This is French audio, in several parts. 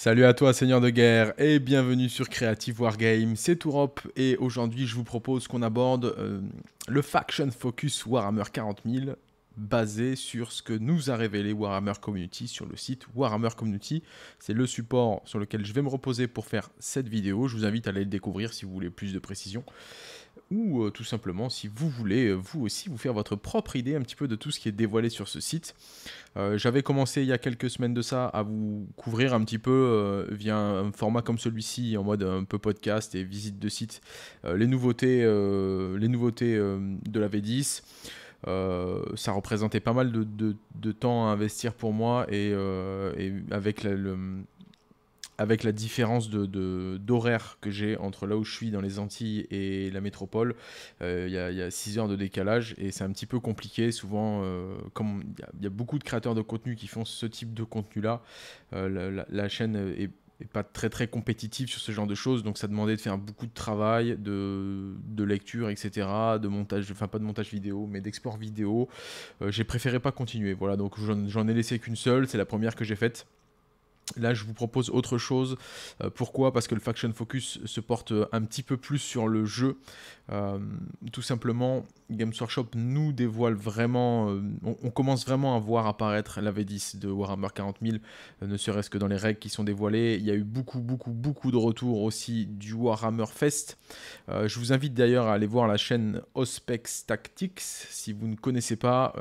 Salut à toi Seigneur de guerre et bienvenue sur Creative Wargame, c'est Tourop et aujourd'hui je vous propose qu'on aborde euh, le Faction Focus Warhammer 40000 basé sur ce que nous a révélé Warhammer Community sur le site Warhammer Community. C'est le support sur lequel je vais me reposer pour faire cette vidéo, je vous invite à aller le découvrir si vous voulez plus de précision ou euh, tout simplement si vous voulez euh, vous aussi vous faire votre propre idée un petit peu de tout ce qui est dévoilé sur ce site. Euh, j'avais commencé il y a quelques semaines de ça à vous couvrir un petit peu via un format comme celui-ci en mode un peu podcast et visite de site les nouveautés, les nouveautés de la V10. ça représentait pas mal de, temps à investir pour moi et, avec le, avec la différence d'horaire de, que j'ai entre là où je suis dans les Antilles et la métropole, euh, il y a 6 heures de décalage et c'est un petit peu compliqué. Souvent, euh, comme il y, a beaucoup de créateurs de contenu qui font ce type de contenu-là, euh, la, chaîne est, pas très très compétitive sur ce genre de choses donc ça demandait de faire beaucoup de travail de, lecture etc de montage enfin pas de montage vidéo mais d'export vidéo j'ai préféré pas continuer voilà donc j'en ai laissé qu'une seule c'est la première que j'ai faite Là, je vous propose autre chose. Euh, pourquoi Parce que le Faction Focus se porte un petit peu plus sur le jeu. Euh, tout simplement, Games Workshop nous dévoile vraiment. Euh, on, commence vraiment à voir apparaître la V10 de Warhammer 40 000, ne serait-ce que dans les règles qui sont dévoilées. Il y a eu beaucoup, beaucoup, beaucoup de retours aussi du Warhammer Fest. je vous invite d'ailleurs à aller voir la chaîne Ospex Tactics si vous ne connaissez pas.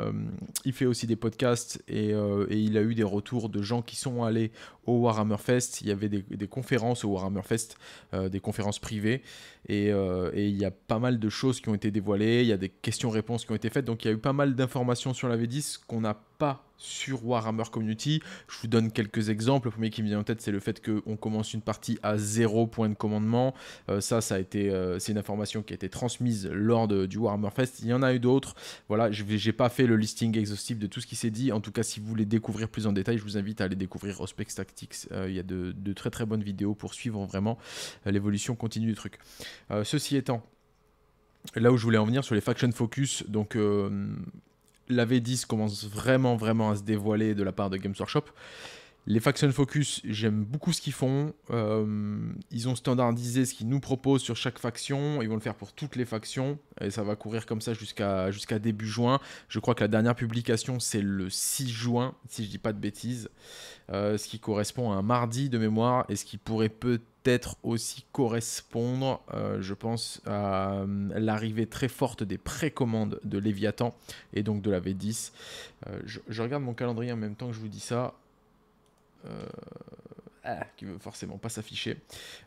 il fait aussi des podcasts et il a eu des retours de gens qui sont allés au Warhammer Fest, il y avait des, conférences au Warhammer Fest, euh, des conférences privées, et, euh, et, il y a pas mal de choses qui ont été dévoilées, il y a des questions-réponses qui ont été faites, donc il y a eu pas mal d'informations sur la V10 qu'on n'a pas sur Warhammer Community. Je vous donne quelques exemples. Le premier qui me vient en tête, c'est le fait qu'on commence une partie à zéro point de commandement. Euh, ça, ça a été, euh, c'est une information qui a été transmise lors du Warhammer Fest. Il y en a eu d'autres. Voilà, je n'ai pas fait le listing exhaustif de tout ce qui s'est dit. En tout cas, si vous voulez découvrir plus en détail, je vous invite à aller découvrir Ospex Tactics. Euh, il y a de, de, très très bonnes vidéos pour suivre vraiment l'évolution continue du truc. ceci étant, là où je voulais en venir sur les faction focus, donc la V10 commence vraiment, vraiment à se dévoiler de la part de Games Workshop. Les Faction Focus, j'aime beaucoup ce qu'ils font. Euh, ils ont standardisé ce qu'ils nous proposent sur chaque faction. Ils vont le faire pour toutes les factions. Et ça va courir comme ça jusqu'à début juin. Je crois que la dernière publication, c'est le 6 juin, si je dis pas de bêtises. Euh, ce qui correspond à un mardi de mémoire. Et ce qui pourrait peut-être aussi correspondre, euh, je pense, à l'arrivée très forte des précommandes de Léviathan. Et donc de la V10. je regarde mon calendrier en même temps que je vous dis ça. Euh, ah, qui veut forcément pas s'afficher.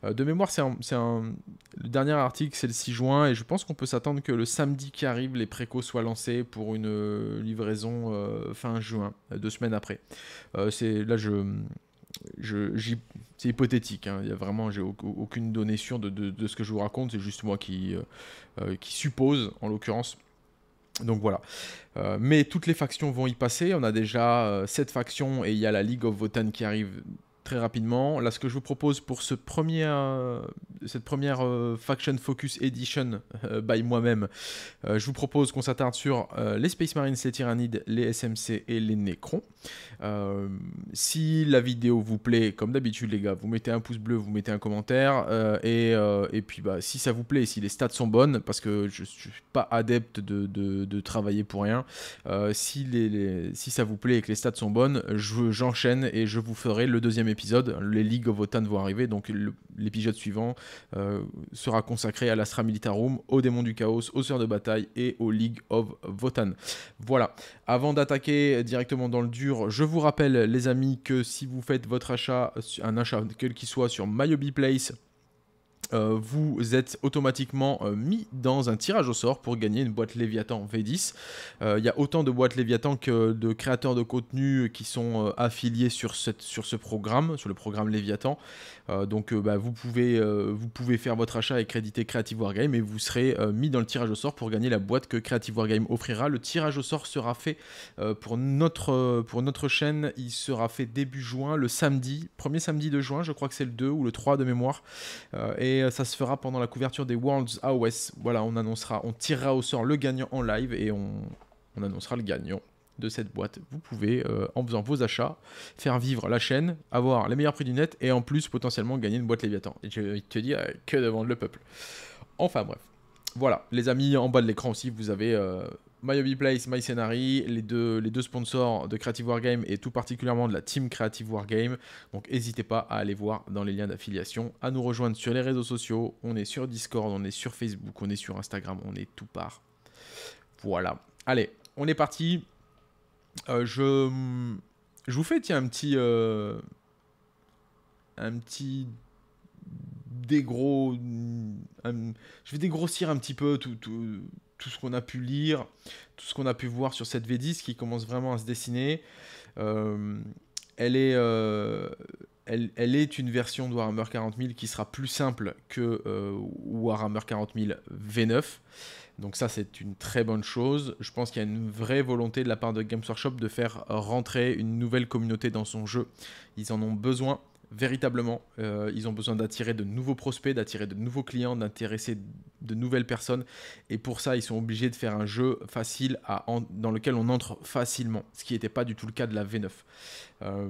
Euh, de mémoire, c'est le dernier article, c'est le 6 juin, et je pense qu'on peut s'attendre que le samedi qui arrive, les précos soient lancés pour une euh, livraison fin juin, deux semaines après. c'est là je, je c'est hypothétique. Hein. Il a vraiment, j'ai aucune donnée sûre de, de, de, ce que je vous raconte. C'est juste moi qui qui suppose, en l'occurrence. Donc voilà. Euh, mais toutes les factions vont y passer. On a déjà euh, sept 7 factions et il y a la League of Votan qui arrive très rapidement. Là, ce que je vous propose pour ce premier, euh, cette première Faction Focus Edition by moi-même, je vous propose qu'on s'attarde sur les Space Marines, les Tyrannides, les SMC et les Necrons. Euh, si la vidéo vous plaît, comme d'habitude les gars, vous mettez un pouce bleu, vous mettez un commentaire. Euh, euh, et, puis bah, si ça vous plaît, si les stats sont bonnes, parce que je ne suis pas adepte de, travailler pour rien, si, les, si ça vous plaît et que les stats sont bonnes, j'enchaîne et je vous ferai le deuxième épisode. Les League of Otan vont arriver, donc l'épisode suivant sera consacré à l'Astra Militarum, aux démons du chaos, aux sœurs de bataille et aux League of Votan. Voilà, avant d'attaquer directement dans le dur, je vous rappelle, les amis, que si vous faites votre achat, un achat quel qu'il soit sur MyObiPlace, euh, vous êtes automatiquement euh, mis dans un tirage au sort pour gagner une boîte Léviathan V10. Euh, il y a autant de boîtes Léviathan que de créateurs de contenu qui sont affiliés sur, sur ce programme, sur le programme Léviathan. Euh, donc euh, bah, vous, pouvez, euh, vous pouvez faire votre achat et créditer Creative Wargame et vous serez mis dans le tirage au sort pour gagner la boîte que Creative Wargame offrira. Le tirage au sort sera fait pour, notre, pour notre chaîne, il sera fait début juin, le samedi, premier samedi de juin, je crois que c'est le 2 ou le 3 de mémoire. et ça se fera pendant la couverture des Worlds AOS. Voilà, on annoncera, on tirera au sort le gagnant en live et on annoncera le gagnant de cette boîte. Vous pouvez, euh, en faisant vos achats, faire vivre la chaîne, avoir les meilleurs prix du net et en plus potentiellement gagner une boîte Léviathan. Et je te dis euh, que devant le peuple. Enfin bref. Voilà, les amis, en bas de l'écran aussi, vous avez Myobiplace, euh, My Hobby Place, My les deux, les deux sponsors de Creative Wargame et tout particulièrement de la team Creative Wargame. Donc n'hésitez pas à aller voir dans les liens d'affiliation, à nous rejoindre sur les réseaux sociaux. On est sur Discord, on est sur Facebook, on est sur Instagram, on est tout part. Voilà. Allez, on est parti. Euh, je, je vous fais tiens, un petit. Euh, un petit. je vais dégrossir un petit peu tout, ce qu'on a pu lire, tout ce qu'on a pu voir sur cette V10 qui commence vraiment à se dessiner. Euh, elle est. Elle, elle, est une version de Warhammer 40 qui sera plus simple que Warhammer 40 V9. Donc ça, c'est une très bonne chose. Je pense qu'il y a une vraie volonté de la part de Games Workshop de faire rentrer une nouvelle communauté dans son jeu. Ils en ont besoin véritablement. Euh, ils ont besoin d'attirer de nouveaux prospects, d'attirer de nouveaux clients, d'intéresser de nouvelles personnes. Et pour ça, ils sont obligés de faire un jeu facile à dans lequel on entre facilement, ce qui n'était pas du tout le cas de la V9. Euh,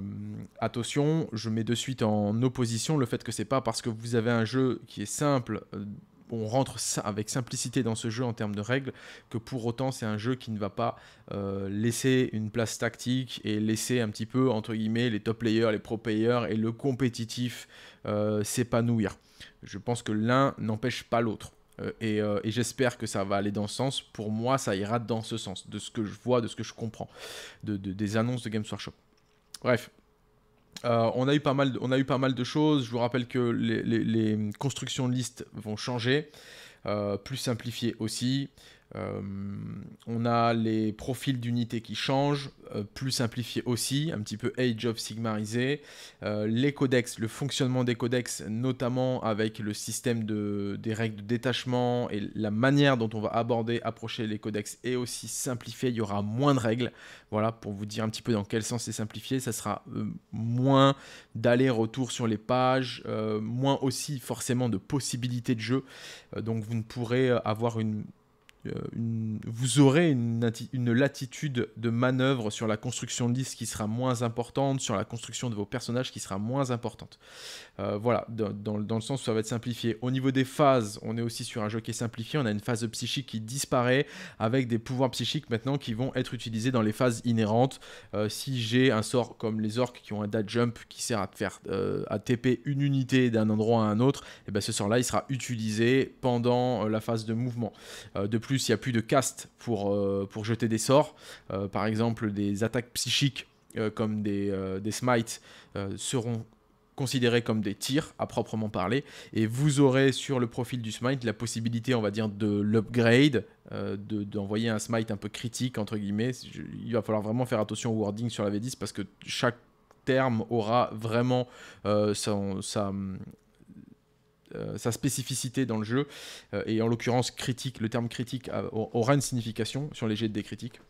attention, je mets de suite en opposition le fait que ce n'est pas parce que vous avez un jeu qui est simple euh, on rentre avec simplicité dans ce jeu en termes de règles, que pour autant c'est un jeu qui ne va pas euh, laisser une place tactique et laisser un petit peu, entre guillemets, les top players, les pro players et le compétitif euh, s'épanouir. Je pense que l'un n'empêche pas l'autre. Euh, et, j'espère que ça va aller dans ce sens. Pour moi, ça ira dans ce sens, de ce que je vois, de ce que je comprends, des annonces de Games Workshop. Bref, euh, on, a eu pas mal de, on a eu pas mal de choses. Je vous rappelle que les, constructions de listes vont changer, euh, plus simplifiées aussi. Euh, on a les profils d'unités qui changent, euh, plus simplifiés aussi, un petit peu Age of Sigmarisé. Euh, les codex, le fonctionnement des codex, notamment avec le système de, des règles de détachement et la manière dont on va aborder, approcher les codex est aussi simplifié. Il y aura moins de règles. Voilà, pour vous dire un petit peu dans quel sens c'est simplifié, ça sera moins d'aller-retour sur les pages, moins aussi forcément de possibilités de jeu. donc vous ne pourrez avoir une euh, vous aurez une, une, latitude de manœuvre sur la construction de liste qui sera moins importante, sur la construction de vos personnages qui sera moins importante. Euh, voilà, dans, le sens où ça va être simplifié. Au niveau des phases, on est aussi sur un jeu qui est simplifié. On a une phase psychique qui disparaît avec des pouvoirs psychiques maintenant qui vont être utilisés dans les phases inhérentes. Euh, si j'ai un sort comme les orques qui ont un dad jump qui sert à faire euh, à TP une unité d'un endroit à un autre, et eh ben ce sort-là il sera utilisé pendant la phase de mouvement. de plus, il n'y a plus de cast pour, pour jeter des sorts. par exemple, des attaques psychiques comme des, smites seront considérés comme des tirs à proprement parler. Et vous aurez sur le profil du smite la possibilité, on va dire, de l'upgrade, euh, d'envoyer un smite un peu critique, entre guillemets. Il va falloir vraiment faire attention au wording sur la V10 parce que chaque terme aura vraiment euh, sa, euh, sa spécificité dans le jeu, euh, et en l'occurrence critique, le terme critique aura une signification sur les jets de critiques,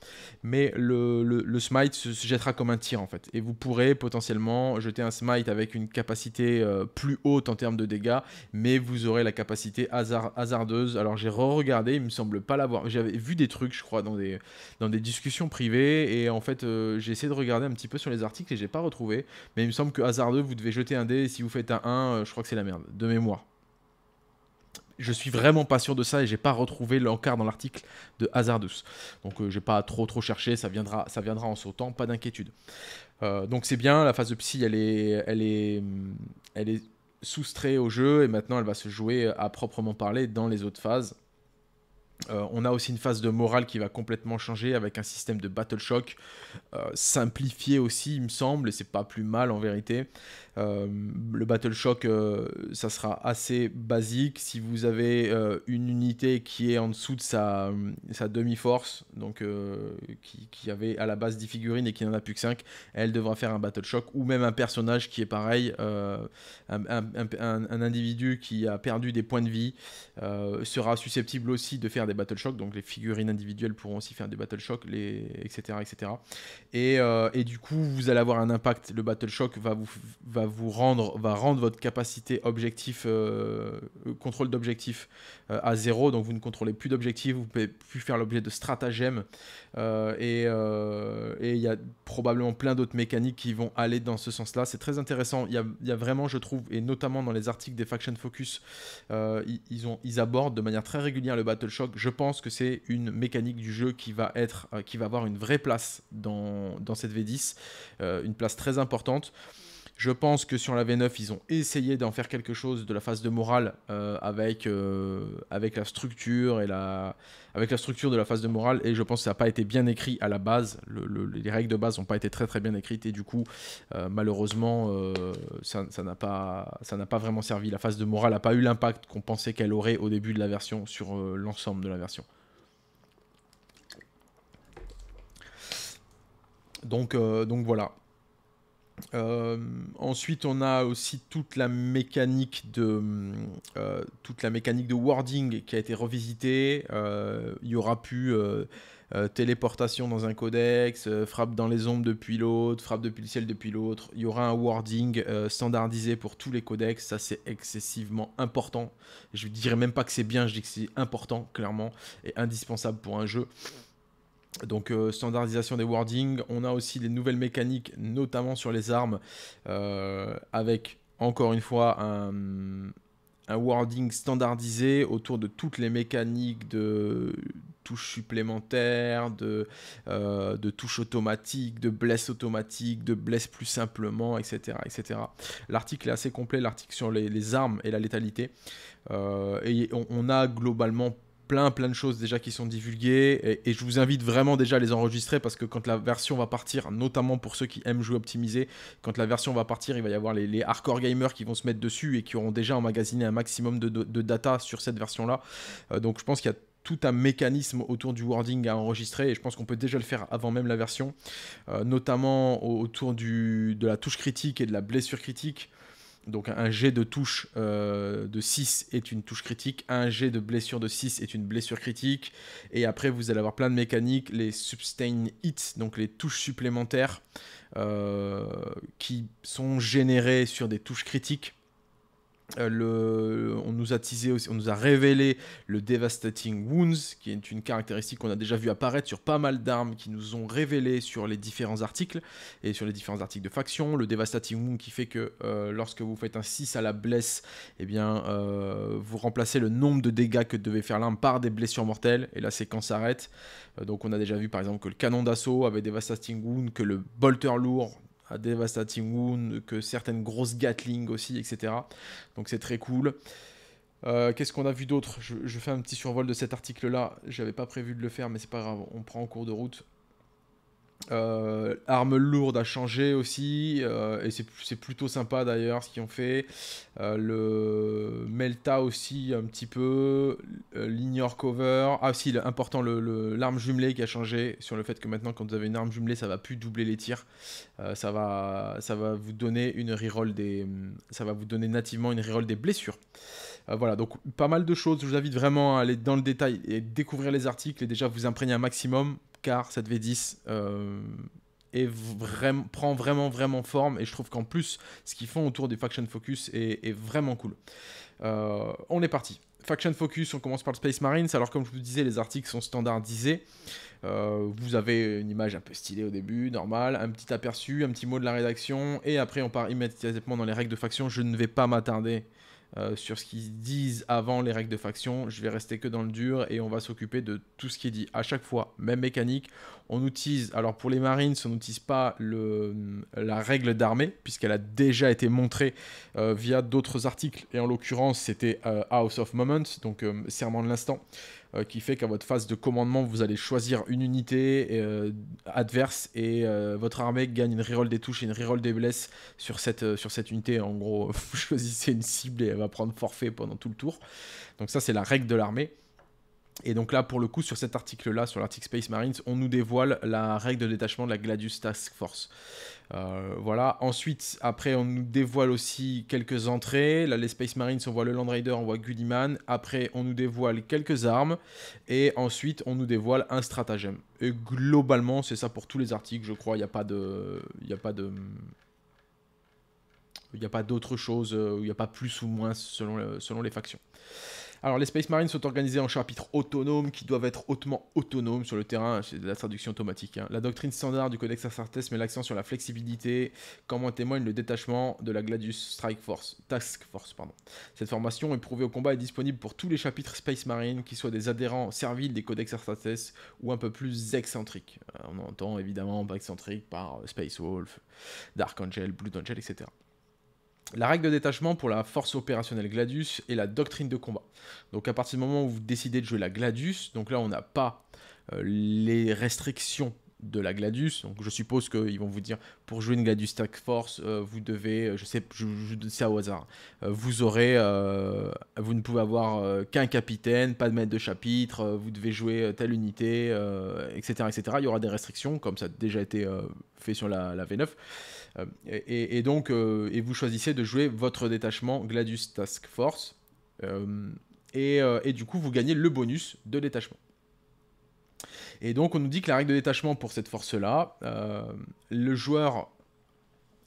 mais le, le, smite se, jettera comme un tir en fait, et vous pourrez potentiellement jeter un smite avec une capacité euh, plus haute en termes de dégâts, mais vous aurez la capacité hasardeuse, alors j'ai re-regardé, il me semble pas l'avoir, j'avais vu des trucs je crois dans des, dans des discussions privées, et en fait j'ai essayé de regarder un petit peu sur les articles et j'ai pas retrouvé, mais il me semble que hasardeux vous devez jeter un dé, si vous faites un 1, je crois que c'est la merde, de mémoire je suis vraiment pas sûr de ça et j'ai pas retrouvé l'encart dans l'article de Hazardous. Donc euh, j'ai pas trop trop cherché, ça viendra, ça viendra en sautant, pas d'inquiétude. Euh, donc c'est bien, la phase de psy elle est, elle est, mm, elle est soustrait au jeu et maintenant elle va se jouer à proprement parler dans les autres phases. Euh, on a aussi une phase de morale qui va complètement changer avec un système de battle shock simplifié aussi, il me semble, et c'est pas plus mal en vérité. Euh, le Battle Shock, euh, ça sera assez basique. Si vous avez euh, une unité qui est en dessous de sa, sa demi-force, donc qui, avait à la base 10 figurines et qui n'en a plus que 5, elle devra faire un Battle Shock ou même un personnage qui est pareil, un, individu qui a perdu des points de vie sera susceptible aussi de faire des Battle Shock. Donc les figurines individuelles pourront aussi faire des Battle Shock, les, etc. etc. Et, du coup, vous allez avoir un impact. Le Battle Shock va vous va vous rendre, va rendre votre capacité objectif, euh, euh, contrôle d'objectif euh, à zéro. Donc vous ne contrôlez plus d'objectif, vous ne pouvez plus faire l'objet de stratagèmes. et il y a probablement plein d'autres mécaniques qui vont aller dans ce sens-là. C'est très intéressant. Il y, y a, vraiment, je trouve, et notamment dans les articles des Faction Focus, ils, ils, ont, ils abordent de manière très régulière le Battle Shock. Je pense que c'est une mécanique du jeu qui va, être, qui va avoir une vraie place dans, dans cette V10, une place très importante. Je pense que sur la V9, ils ont essayé d'en faire quelque chose de la phase de morale euh, avec, euh, avec la structure et la avec la structure de la phase de morale et je pense que ça n'a pas été bien écrit à la base. les règles de base n'ont pas été très très bien écrites et du coup, euh, malheureusement, ça n'a pas pas vraiment servi. La phase de morale n'a pas eu l'impact qu'on pensait qu'elle aurait au début de la version sur l'ensemble de la version. Donc, donc voilà. Euh, ensuite, on a aussi toute la mécanique de euh, toute la mécanique de wording qui a été revisitée. Euh, il y aura plus téléportation dans un codex, frappe dans les ombres depuis l'autre, frappe depuis le ciel depuis l'autre. Il y aura un wording standardisé pour tous les codex. Ça, c'est excessivement important. Je ne dirais même pas que c'est bien, je dis que c'est important, clairement, et indispensable pour un jeu. Donc euh, standardisation des wordings, on a aussi des nouvelles mécaniques, notamment sur les armes, euh, avec encore une fois un, un, wording standardisé autour de toutes les mécaniques de touches supplémentaires, de, euh, de touches automatiques, de blesses automatiques, de blesses plus simplement, etc. etc. L'article est assez complet, l'article sur les, armes et la létalité. et on a globalement plein, plein de choses déjà qui sont divulguées. Et, je vous invite vraiment déjà à les enregistrer parce que quand la version va partir, notamment pour ceux qui aiment jouer optimisé, quand la version va partir, il va y avoir les, hardcore gamers qui vont se mettre dessus et qui auront déjà emmagasiné un maximum de, data sur cette version-là. Euh, donc je pense qu'il y a tout un mécanisme autour du wording à enregistrer et je pense qu'on peut déjà le faire avant même la version, euh, notamment autour du, de la touche critique et de la blessure critique. Donc un jet de touche euh, de 6 est une touche critique, un jet de blessure de 6 est une blessure critique, et après vous allez avoir plein de mécaniques, les sustain hits, donc les touches supplémentaires euh, qui sont générées sur des touches critiques euh, on nous a on nous a révélé le Devastating Wounds, qui est une caractéristique qu'on a déjà vu apparaître sur pas mal d'armes qui nous ont révélé sur les différents articles et sur les différents articles de faction. Le Devastating Wound qui fait que euh, lorsque vous faites un 6 à la blesse, eh bien, euh, vous remplacez le nombre de dégâts que devait faire l'arme par des blessures mortelles et la séquence s'arrête. donc on a déjà vu par exemple que le canon d'assaut avait Devastating Wound, que le bolter lourd à Devastating Wound, que certaines grosses Gatling aussi, etc. Donc c'est très cool. Euh, qu'est-ce qu'on a vu d'autre je, je, fais un petit survol de cet article-là. J'avais pas prévu de le faire, mais c'est pas grave. On prend en cours de route. Euh, lourde a changé aussi, euh, et c'est plutôt sympa d'ailleurs ce qu'ils ont fait. Euh, le Melta aussi un petit peu, euh, l'ignore cover. Ah si, le, l'arme jumelée qui a changé sur le fait que maintenant quand vous avez une arme jumelée, ça va plus doubler les tirs. ça, va, ça va vous donner une reroll des... Ça va vous donner nativement une reroll des blessures. voilà, donc pas mal de choses. Je vous invite vraiment à aller dans le détail et découvrir les articles et déjà vous imprégner un maximum car cette V10 est prend vraiment vraiment forme et je trouve qu'en plus ce qu'ils font autour du Faction Focus est, vraiment cool. Euh, on est parti. Faction Focus, on commence par le Space Marines. Alors, comme je vous disais, les articles sont standardisés. Euh, vous avez une image un peu stylée au début, normal, un petit aperçu, un petit mot de la rédaction, et après on part immédiatement dans les règles de faction. Je ne vais pas m'attarder euh, sur ce qu'ils disent avant les règles de faction. Je vais rester que dans le dur et on va s'occuper de tout ce qui est dit. À chaque fois, même mécanique. On utilise, alors pour les Marines, on n'utilise pas la règle d'armée, puisqu'elle a déjà été montrée euh, via d'autres articles. Et en l'occurrence, c'était euh, House of Moments, donc Serment de l'instant, euh, qui fait qu'à votre phase de commandement, vous allez choisir une unité euh, adverse et euh, votre armée gagne une reroll des touches et une reroll des blesses sur cette, sur cette unité. En gros, vous choisissez une cible et elle va prendre forfait pendant tout le tour. Donc ça, c'est la règle de l'armée. Et donc là, pour le coup, sur cet article-là, sur l'article Space Marines, on nous dévoile la règle de détachement de la Gladius Task Force. Euh, voilà. Ensuite, après, on nous dévoile aussi quelques entrées. Là, les Space Marines, on voit le Land Raider, on voit Gulliman. Après, on nous dévoile quelques armes. Et ensuite, on nous dévoile un stratagème. Et globalement, c'est ça pour tous les articles, je crois. Il n'y a pas de... Il n'y a pas de... Il n'y a pas d'autre chose, euh, il n'y a pas plus ou moins selon, selon les factions. Alors, les Space Marines sont organisés en chapitres autonomes qui doivent être hautement autonomes sur le terrain. C'est de la traduction automatique. Hein. La doctrine standard du Codex Astartes met l'accent sur la flexibilité, comme en témoigne le détachement de la Gladius Strike Force, Task Force. Cette formation éprouvée au combat est disponible pour tous les chapitres Space Marines, qu'ils soient des adhérents serviles des Codex Astartes ou un peu plus excentriques. Euh, on entend évidemment pas excentrique par euh, Space Wolf, Dark Angel, Blue Angel, etc la règle de détachement pour la force opérationnelle Gladius est la doctrine de combat. Donc à partir du moment où vous décidez de jouer la Gladius, donc là on n'a pas euh, les restrictions de la Gladius, donc je suppose qu'ils vont vous dire pour jouer une Gladius Stack Force, euh, vous devez, euh, je sais, je, ça au hasard, vous aurez, vous ne pouvez avoir qu'un capitaine, pas de maître de chapitre, vous devez jouer telle unité, etc., etc. Il y aura des restrictions comme ça a déjà été fait sur la, la V9. Euh, et, donc, euh, et vous choisissez de jouer votre détachement Gladius Task Force. Euh, et, du coup, vous gagnez le bonus de détachement. Et donc, on nous dit que la règle de détachement pour cette force-là, le joueur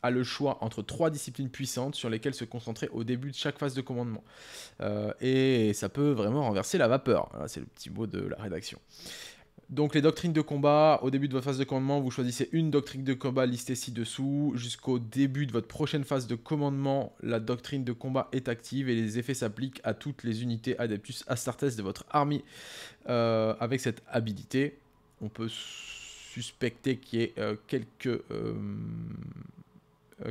a le choix entre trois disciplines puissantes sur lesquelles se concentrer au début de chaque phase de commandement. et ça peut vraiment renverser la vapeur. c'est le petit mot de la rédaction. Donc les doctrines de combat, au début de votre phase de commandement, vous choisissez une doctrine de combat listée ci-dessous. Jusqu'au début de votre prochaine phase de commandement, la doctrine de combat est active et les effets s'appliquent à toutes les unités Adeptus Astartes de votre armée. Euh, avec cette habilité, on peut suspecter qu'il y ait euh, quelques, euh,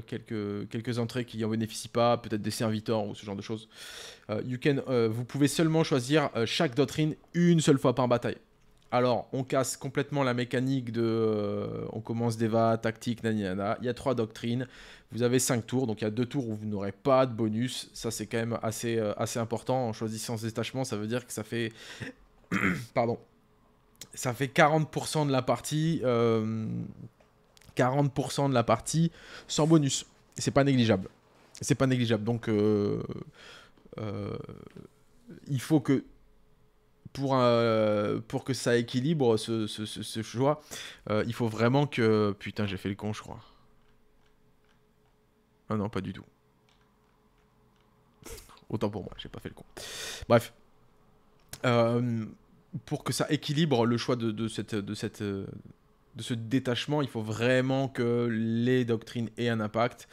quelques, quelques entrées qui n'en bénéficient pas, peut-être des serviteurs ou ce genre de choses. You can, vous pouvez seulement choisir chaque doctrine une seule fois par bataille. Alors, on casse complètement la mécanique de. Euh, on commence des tactique, nanana. Il y a trois doctrines. Vous avez cinq tours, donc il y a deux tours où vous n'aurez pas de bonus. Ça, c'est quand même assez, euh, assez important. En choisissant ce détachement, ça veut dire que ça fait. Pardon. Ça fait 40% de la partie. 40% euh, de la partie sans bonus. C'est pas négligeable. C'est pas négligeable. Donc. il faut que pour, euh, pour que ça équilibre ce, choix, euh, il faut vraiment que... Putain, j'ai fait le con, je crois. Ah non, pas du tout. Autant pour moi, j'ai pas fait le con. Bref. Euh, pour que ça équilibre le choix de, de, de, ce détachement, il faut vraiment que les doctrines aient un impact.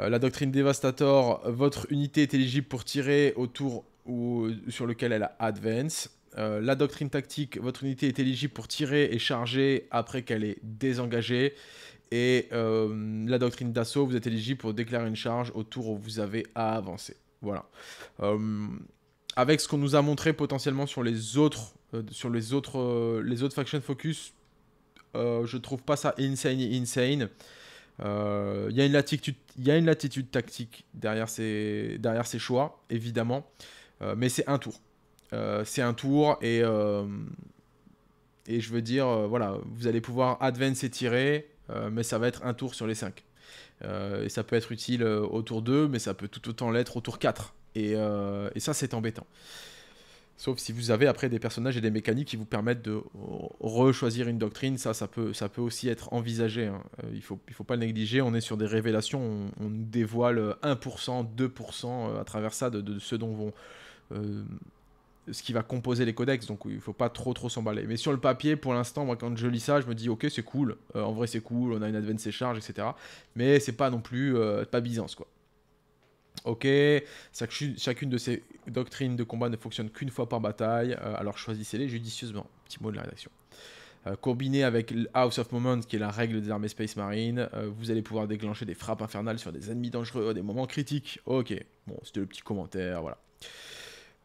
la doctrine Devastator, votre unité est éligible pour tirer autour ou sur lequel elle a Advance. Euh, la doctrine tactique, votre unité est éligible pour tirer et charger après qu'elle est désengagée. Et euh, la doctrine d'assaut, vous êtes éligible pour déclarer une charge au tour où vous avez à avancer. Voilà. Euh, avec ce qu'on nous a montré potentiellement sur les autres, sur les autres, les autres focus, je trouve pas ça insane insane. Il y, a une latitude tactique derrière ces, derrière ces choix, évidemment, mais c'est un tour. Euh, c'est un tour et, euh, et je veux dire, euh, voilà, vous allez pouvoir advance et tirer, mais ça va être un tour sur les 5. et ça peut être utile au tour 2, mais ça peut tout autant l'être au tour 4. Et, et ça, c'est embêtant. Sauf si vous avez après des personnages et des mécaniques qui vous permettent de rechoisir une doctrine, ça, ça peut, ça peut aussi être envisagé. Hein. Il ne faut, il faut pas le négliger, on est sur des révélations, on, dévoile 1%, 2% à travers ça de, de dont vont ce qui va composer les codex, donc il faut pas trop trop s'emballer. Mais sur le papier, pour l'instant, moi quand je lis ça, je me dis ok c'est cool, euh, en vrai c'est cool, on a une advance charge, etc. Mais c'est pas non plus euh, pas Byzance quoi. Ok, chacune de ces doctrines de combat ne fonctionne qu'une fois par bataille, euh, alors choisissez-les judicieusement. Petit mot de la rédaction. combiné avec House of Moments, qui est la règle des armées Space Marine, vous allez pouvoir déclencher des frappes infernales sur des ennemis dangereux à des moments critiques. Ok, bon, c'était le petit commentaire, voilà.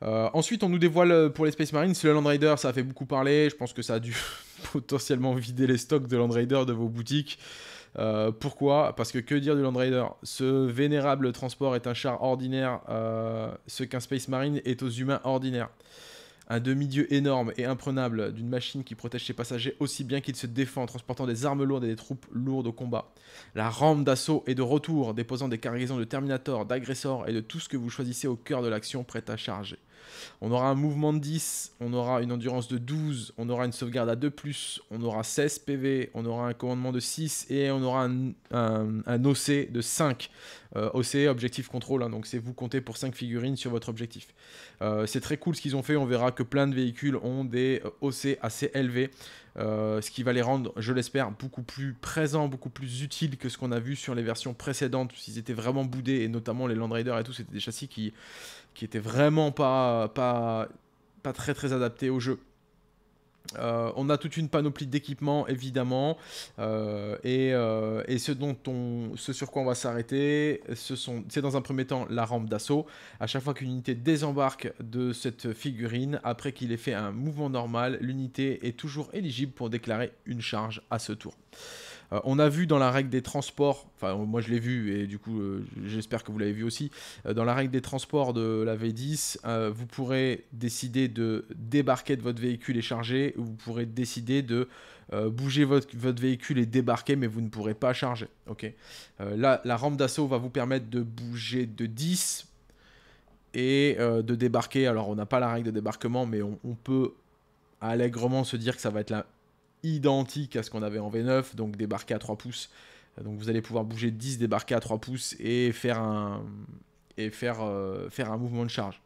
Euh, ensuite, on nous dévoile euh, pour les Space Marines le Land Raider. Ça a fait beaucoup parler. Je pense que ça a dû potentiellement vider les stocks de Land Raider de vos boutiques. Euh, pourquoi Parce que que dire du Land Raider Ce vénérable transport est un char ordinaire, ce qu'un Space Marine est aux humains ordinaires. Un demi-dieu énorme et imprenable d'une machine qui protège ses passagers aussi bien qu'il se défend en transportant des armes lourdes et des troupes lourdes au combat. La rampe d'assaut et de retour, déposant des cargaisons de Terminator, d'agressors et de tout ce que vous choisissez au cœur de l'action prête à charger. On aura un mouvement de 10, on aura une endurance de 12, on aura une sauvegarde à 2 ⁇ on aura 16 PV, on aura un commandement de 6 et on aura un, OC de 5. Euh, OC, objectif contrôle, hein, donc c'est vous comptez pour 5 figurines sur votre objectif. Euh, c'est très cool ce qu'ils ont fait, on verra que plein de véhicules ont des euh, OC assez élevés, ce qui va les rendre, je l'espère, beaucoup plus présents, beaucoup plus utiles que ce qu'on a vu sur les versions précédentes, s'ils étaient vraiment boudés, et notamment les Land Raiders et tout, c'était des châssis qui qui était vraiment pas, pas, pas très très adapté au jeu. Euh, on a toute une panoplie d'équipements évidemment euh, et, euh, et, ce, dont on, ce sur quoi on va s'arrêter, c'est dans un premier temps la rampe d'assaut. À chaque fois qu'une unité désembarque de cette figurine, après qu'il ait fait un mouvement normal, l'unité est toujours éligible pour déclarer une charge à ce tour. Euh, on a vu dans la règle des transports, enfin moi je l'ai vu et du coup euh, j'espère que vous l'avez vu aussi, euh, dans la règle des transports de la V10, vous pourrez décider de débarquer de votre véhicule et charger, ou vous pourrez décider de bouger votre, véhicule et débarquer mais vous ne pourrez pas charger. ok là, la rampe d'assaut va vous permettre de bouger de 10 et de débarquer. Alors on n'a pas la règle de débarquement mais on, on peut allègrement se dire que ça va être la identique à ce qu'on avait en V9, donc débarquer à 3 pouces. Donc vous allez pouvoir bouger 10, débarquer à 3 pouces et faire un, et faire, euh, faire un mouvement de charge.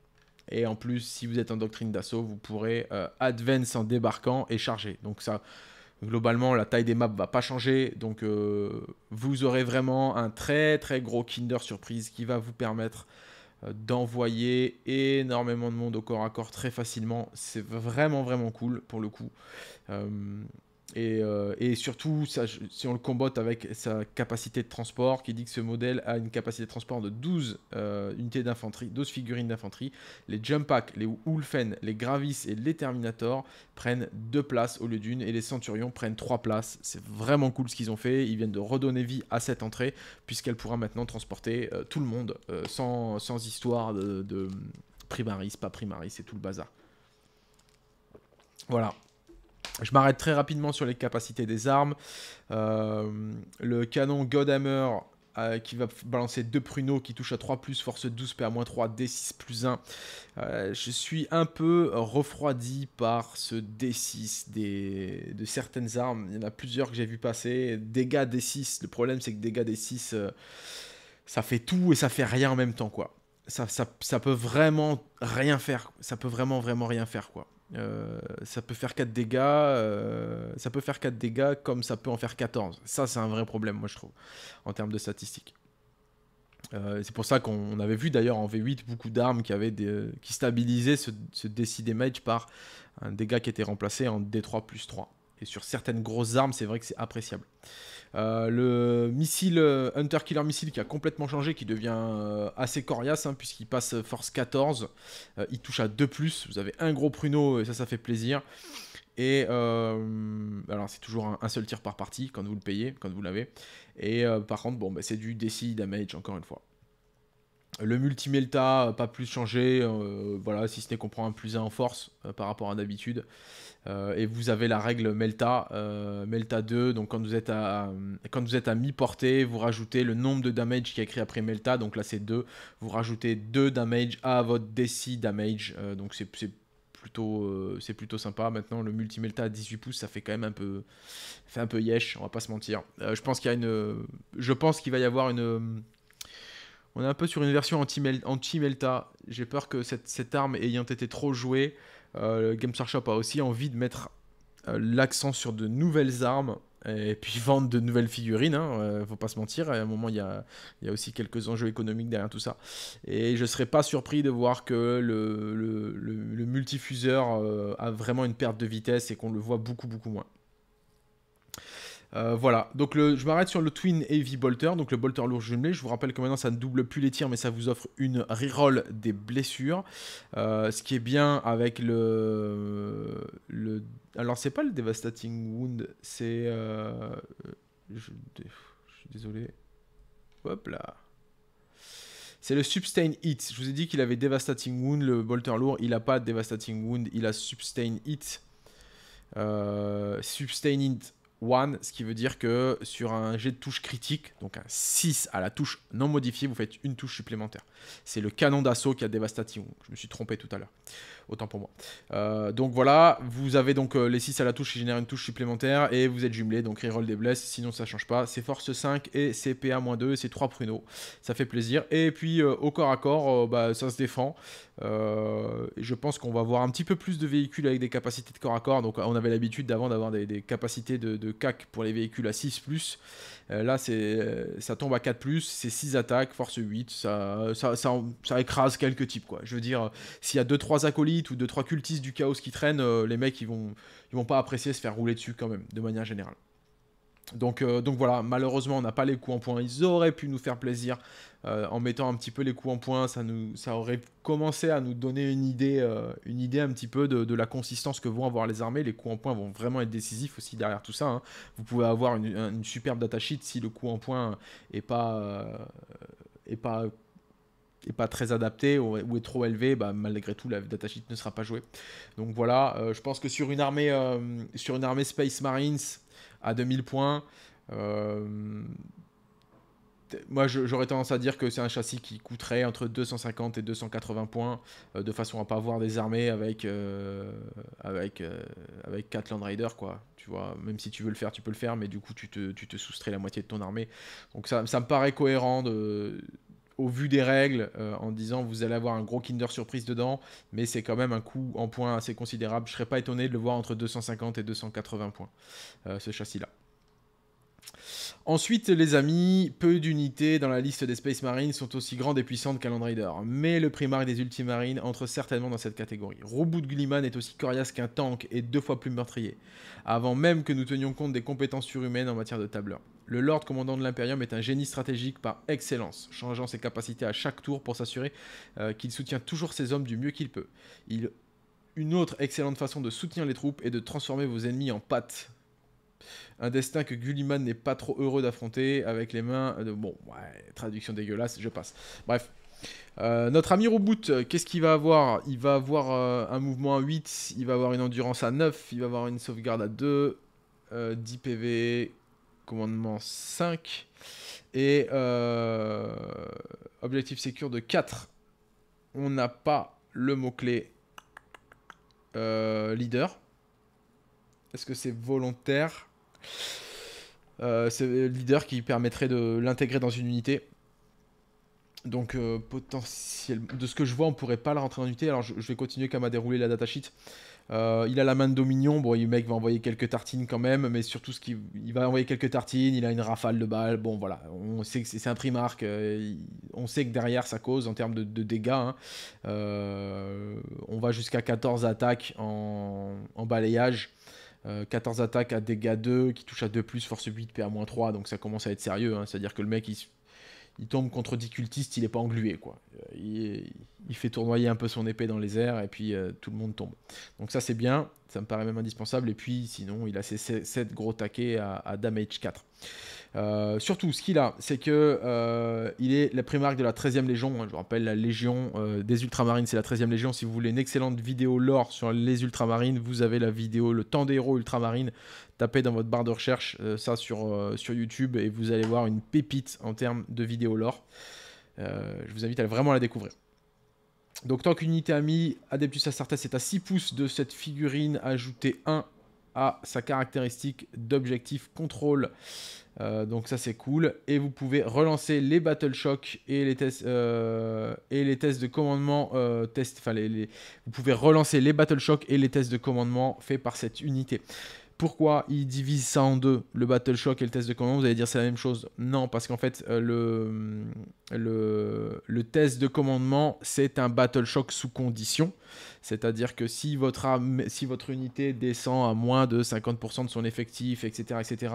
Et en plus, si vous êtes en doctrine d'assaut, vous pourrez euh, advance en débarquant et charger. Donc ça, globalement, la taille des maps va pas changer. Donc euh, vous aurez vraiment un très très gros Kinder Surprise qui va vous permettre d'envoyer énormément de monde au corps à corps très facilement. C'est vraiment vraiment cool pour le coup. Euh, et, surtout, si on le combote avec sa capacité de transport, qui dit que ce modèle a une capacité de transport de 12 euh, unités d'infanterie, 12 figurines d'infanterie, les Jump Pack, les Wolfen, les Gravis et les Terminator prennent deux places au lieu d'une, et les Centurions prennent trois places. C'est vraiment cool ce qu'ils ont fait. Ils viennent de redonner vie à cette entrée, puisqu'elle pourra maintenant transporter euh, tout le monde, sans, histoire de, de primaris, pas primaris, c'est tout le bazar. Voilà, je m'arrête très rapidement sur les capacités des armes. Euh, le canon Godhammer euh, qui va balancer deux pruneaux qui touchent à 3, plus, force 12, PA-3, D6 plus 1. Euh, je suis un peu refroidi par ce D6 des... de certaines armes. Il y en a plusieurs que j'ai vu passer. Dégâts D6, le problème c'est que dégâts D6, ça fait tout et ça fait rien en même temps, quoi. Ça, ça, ça peut vraiment rien faire. Ça peut vraiment, vraiment rien faire, quoi. Euh, ça peut faire 4 dégâts, euh, ça peut faire 4 dégâts comme ça peut en faire 14. Ça, c'est un vrai problème, moi, je trouve, en termes de statistiques. Euh, c'est pour ça qu'on avait vu d'ailleurs en V8 beaucoup d'armes qui, avaient des, qui stabilisaient ce, ce DC Damage par un dégât qui était remplacé en D3 plus 3. Et sur certaines grosses armes, c'est vrai que c'est appréciable. Euh, le missile euh, Hunter Killer Missile qui a complètement changé, qui devient euh, assez coriace, hein, puisqu'il passe force 14. il touche à 2 plus. Vous avez un gros pruneau et ça, ça fait plaisir. Et alors, c'est toujours un, seul tir par partie quand vous le payez, quand vous l'avez. Et par contre, bon, bah, c'est du DC damage, encore une fois. Le multi-melta, euh, pas plus changé, euh, voilà, si ce n'est qu'on prend un plus 1 en force euh, par rapport à d'habitude. et vous avez la règle melta, melta 2, donc quand vous êtes à, quand vous êtes à mi-portée, vous rajoutez le nombre de damage qui est écrit après melta, donc là c'est 2, vous rajoutez 2 damage à votre DC damage, donc c'est plutôt, c'est plutôt sympa. Maintenant le multimelta à 18 pouces, ça fait quand même un peu, fait un peu yesh, on va pas se mentir. je pense qu'il y a une, je pense qu'il va y avoir une on est un peu sur une version anti-Melta. J'ai peur que cette, arme ayant été trop jouée, euh, Games Workshop a aussi envie de mettre euh, l'accent sur de nouvelles armes et puis vendre de nouvelles figurines, il hein, ne euh, faut pas se mentir, à un moment il y a, aussi quelques enjeux économiques derrière tout ça. Et je ne serais pas surpris de voir que le, multifuseur euh, a vraiment une perte de vitesse et qu'on le voit beaucoup beaucoup moins. Euh, voilà, donc je m'arrête sur le Twin Heavy Bolter, donc le Bolter lourd jumelé. Je vous rappelle que maintenant ça ne double plus les tirs, mais ça vous offre une reroll des blessures. Euh, ce qui est bien avec le. le alors, c'est pas le Devastating Wound, c'est. Euh, je... suis désolé. Hop là. C'est le Sustain Hit. Je vous ai dit qu'il avait Devastating Wound, le Bolter lourd. Il n'a pas Devastating Wound, il a Sustain Hit. Euh, Hit ce qui veut dire que sur un jet de touche critique, donc un 6 à la touche non modifiée, vous faites une touche supplémentaire. C'est le canon d'assaut qui a dévastation. Je me suis trompé tout à l'heure autant pour moi. Euh, donc voilà, vous avez donc euh, les 6 à la touche qui génèrent une touche supplémentaire et vous êtes jumelé, donc reroll des blesses, sinon ça change pas. C'est force 5 et CPA-2, c'est 3 pruneaux, ça fait plaisir. Et puis euh, au corps à corps, bah, ça se défend. je pense qu'on va avoir un petit peu plus de véhicules avec des capacités de corps à corps, donc on avait l'habitude d'avant d'avoir des, capacités de, de, CAC pour les véhicules à 6+. Euh, là, c'est, euh, ça tombe à 4+, c'est 6 attaques, force 8, ça, ça, écrase quelques types, quoi. Je veux dire, s'il y a 2-3 acolytes ou 2-3 cultistes du chaos qui traînent, euh, les mecs, ils vont, ils vont pas apprécier se faire rouler dessus, quand même, de manière générale. Donc, euh, donc, voilà, malheureusement, on n'a pas les coups en point. Ils auraient pu nous faire plaisir euh, en mettant un petit peu les coups en point. Ça, nous, ça aurait commencé à nous donner une idée, euh, une idée un petit peu de, la consistance que vont avoir les armées. Les coups en point vont vraiment être décisifs aussi derrière tout ça. Hein. Vous pouvez avoir une, superbe data sheet si le coup en point est pas, pas est pas très adapté ou, est trop élevé, bah, malgré tout la sheet ne sera pas jouée. Donc voilà, je pense que sur une armée, sur une armée Space Marines, 2000 points. Euh, moi, j'aurais tendance à dire que c'est un châssis qui coûterait entre 250 et 280 points, euh, de façon à pas avoir des armées avec euh, avec avec 4 Land Rider, quoi. Tu vois, même si tu veux le faire, tu peux le faire, mais du coup, tu te, soustrais la moitié de ton armée. Donc ça me paraît cohérent de au vu des règles euh, en disant vous allez avoir un gros Kinder Surprise dedans, mais c'est quand même un coût en points assez considérable. Je serais pas étonné de le voir entre 250 et 280 points, euh, ce châssis-là. Ensuite, les amis, peu d'unités dans la liste des Space Marines sont aussi grandes et puissantes qu'un Land mais le primar des Ultimarines entre certainement dans cette catégorie. Robot Gliman est aussi coriace qu'un tank et deux fois plus meurtrier, avant même que nous tenions compte des compétences surhumaines en matière de tableur. Le Lord Commandant de l'Imperium est un génie stratégique par excellence, changeant ses capacités à chaque tour pour s'assurer euh, qu'il soutient toujours ses hommes du mieux qu'il peut. Il une autre excellente façon de soutenir les troupes est de transformer vos ennemis en pattes, un destin que Gulliman n'est pas trop heureux d'affronter avec les mains de... Bon, ouais, traduction dégueulasse, je passe. Bref. Euh, notre ami Roboot, euh, qu'est-ce qu'il va avoir Il va avoir euh, un mouvement à 8, il va avoir une endurance à 9, il va avoir une sauvegarde à 2, 10 PV, commandement 5 et objectif secure de 4. On n'a pas le mot-clé leader. Est-ce que c'est volontaire euh, c'est le leader qui permettrait de l'intégrer dans une unité. Donc euh, potentiellement, de ce que je vois, on pourrait pas le rentrer en unité Alors je, vais continuer comme a déroulé la datasheet. Euh, il a la main de Dominion. Bon, le mec va envoyer quelques tartines quand même, mais surtout ce qui il va envoyer quelques tartines. Il a une rafale de balles. Bon, voilà, on sait que c'est un Primark. Euh, on sait que derrière ça cause en termes de, dégâts. Hein. on va jusqu'à 14 attaques en balayage. 14 euh, attaques à dégâts 2, qui touche à 2, force 8, PA-3, donc ça commence à être sérieux. Hein. C'est-à-dire que le mec, il, tombe contre 10 cultistes, il n'est pas englué. quoi. Euh, il, fait tournoyer un peu son épée dans les airs, et puis euh, tout le monde tombe. Donc ça, c'est bien, ça me paraît même indispensable. Et puis, sinon, il a ses 7 gros taquets à, à damage 4. Euh, surtout, ce qu'il a, c'est que euh, il est la primarque de la 13e Légion. je vous rappelle, la Légion euh, des Ultramarines, c'est la 13e Légion. Si vous voulez une excellente vidéo lore sur les Ultramarines, vous avez la vidéo Le temps des héros Ultramarines. Tapez dans votre barre de recherche ça sur, sur YouTube et vous allez voir une pépite en termes de vidéo lore. je vous invite à vraiment la découvrir. Donc, tant qu'unité unité amie, Adeptus Astartes est à 6 pouces de cette figurine, ajoutez 1 à sa caractéristique d'objectif contrôle. Euh, donc ça c'est cool. Et vous pouvez relancer les Battle Shock et les tests, euh, et les tests de commandement. Euh, test, Vous pouvez relancer les Battle Shock et les tests de commandement faits par cette unité. Pourquoi il divise ça en deux, le Battle Shock et le test de commandement Vous allez dire c'est la même chose. Non, parce qu'en fait, le, le, le, test de commandement, c'est un Battle Shock sous condition. C'est-à-dire que si votre, si votre unité descend à moins de 50% de son effectif, etc., etc.,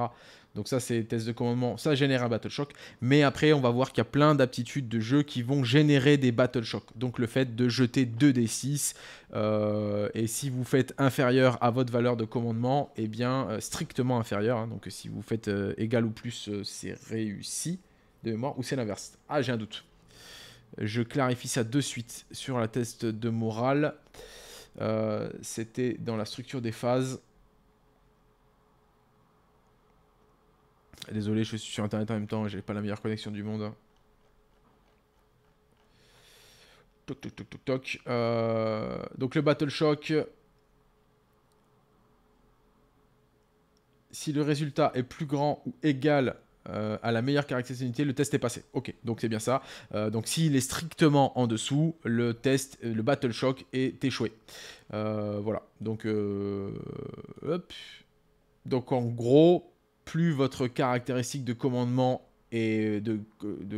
donc ça c'est test de commandement, ça génère un battle shock. Mais après on va voir qu'il y a plein d'aptitudes de jeu qui vont générer des battle shock. Donc le fait de jeter 2d6 euh, et si vous faites inférieur à votre valeur de commandement, eh bien euh, strictement inférieur. Hein. donc si vous faites euh, égal ou plus, c'est réussi de mémoire ou c'est l'inverse. Ah j'ai un doute. Je clarifie ça de suite sur la test de morale. Euh, c'était dans la structure des phases. Désolé, je suis sur internet en même temps, je n'ai pas la meilleure connexion du monde. Toc toc toc toc euh, donc le Battle Shock. Si le résultat est plus grand ou égal euh, à la meilleure caractéristique le test est passé. Ok, donc c'est bien ça. Euh, donc s'il est strictement en dessous, le test, euh, le Battle Shock est échoué. voilà. Donc, donc en gros, plus votre caractéristique de commandement et de,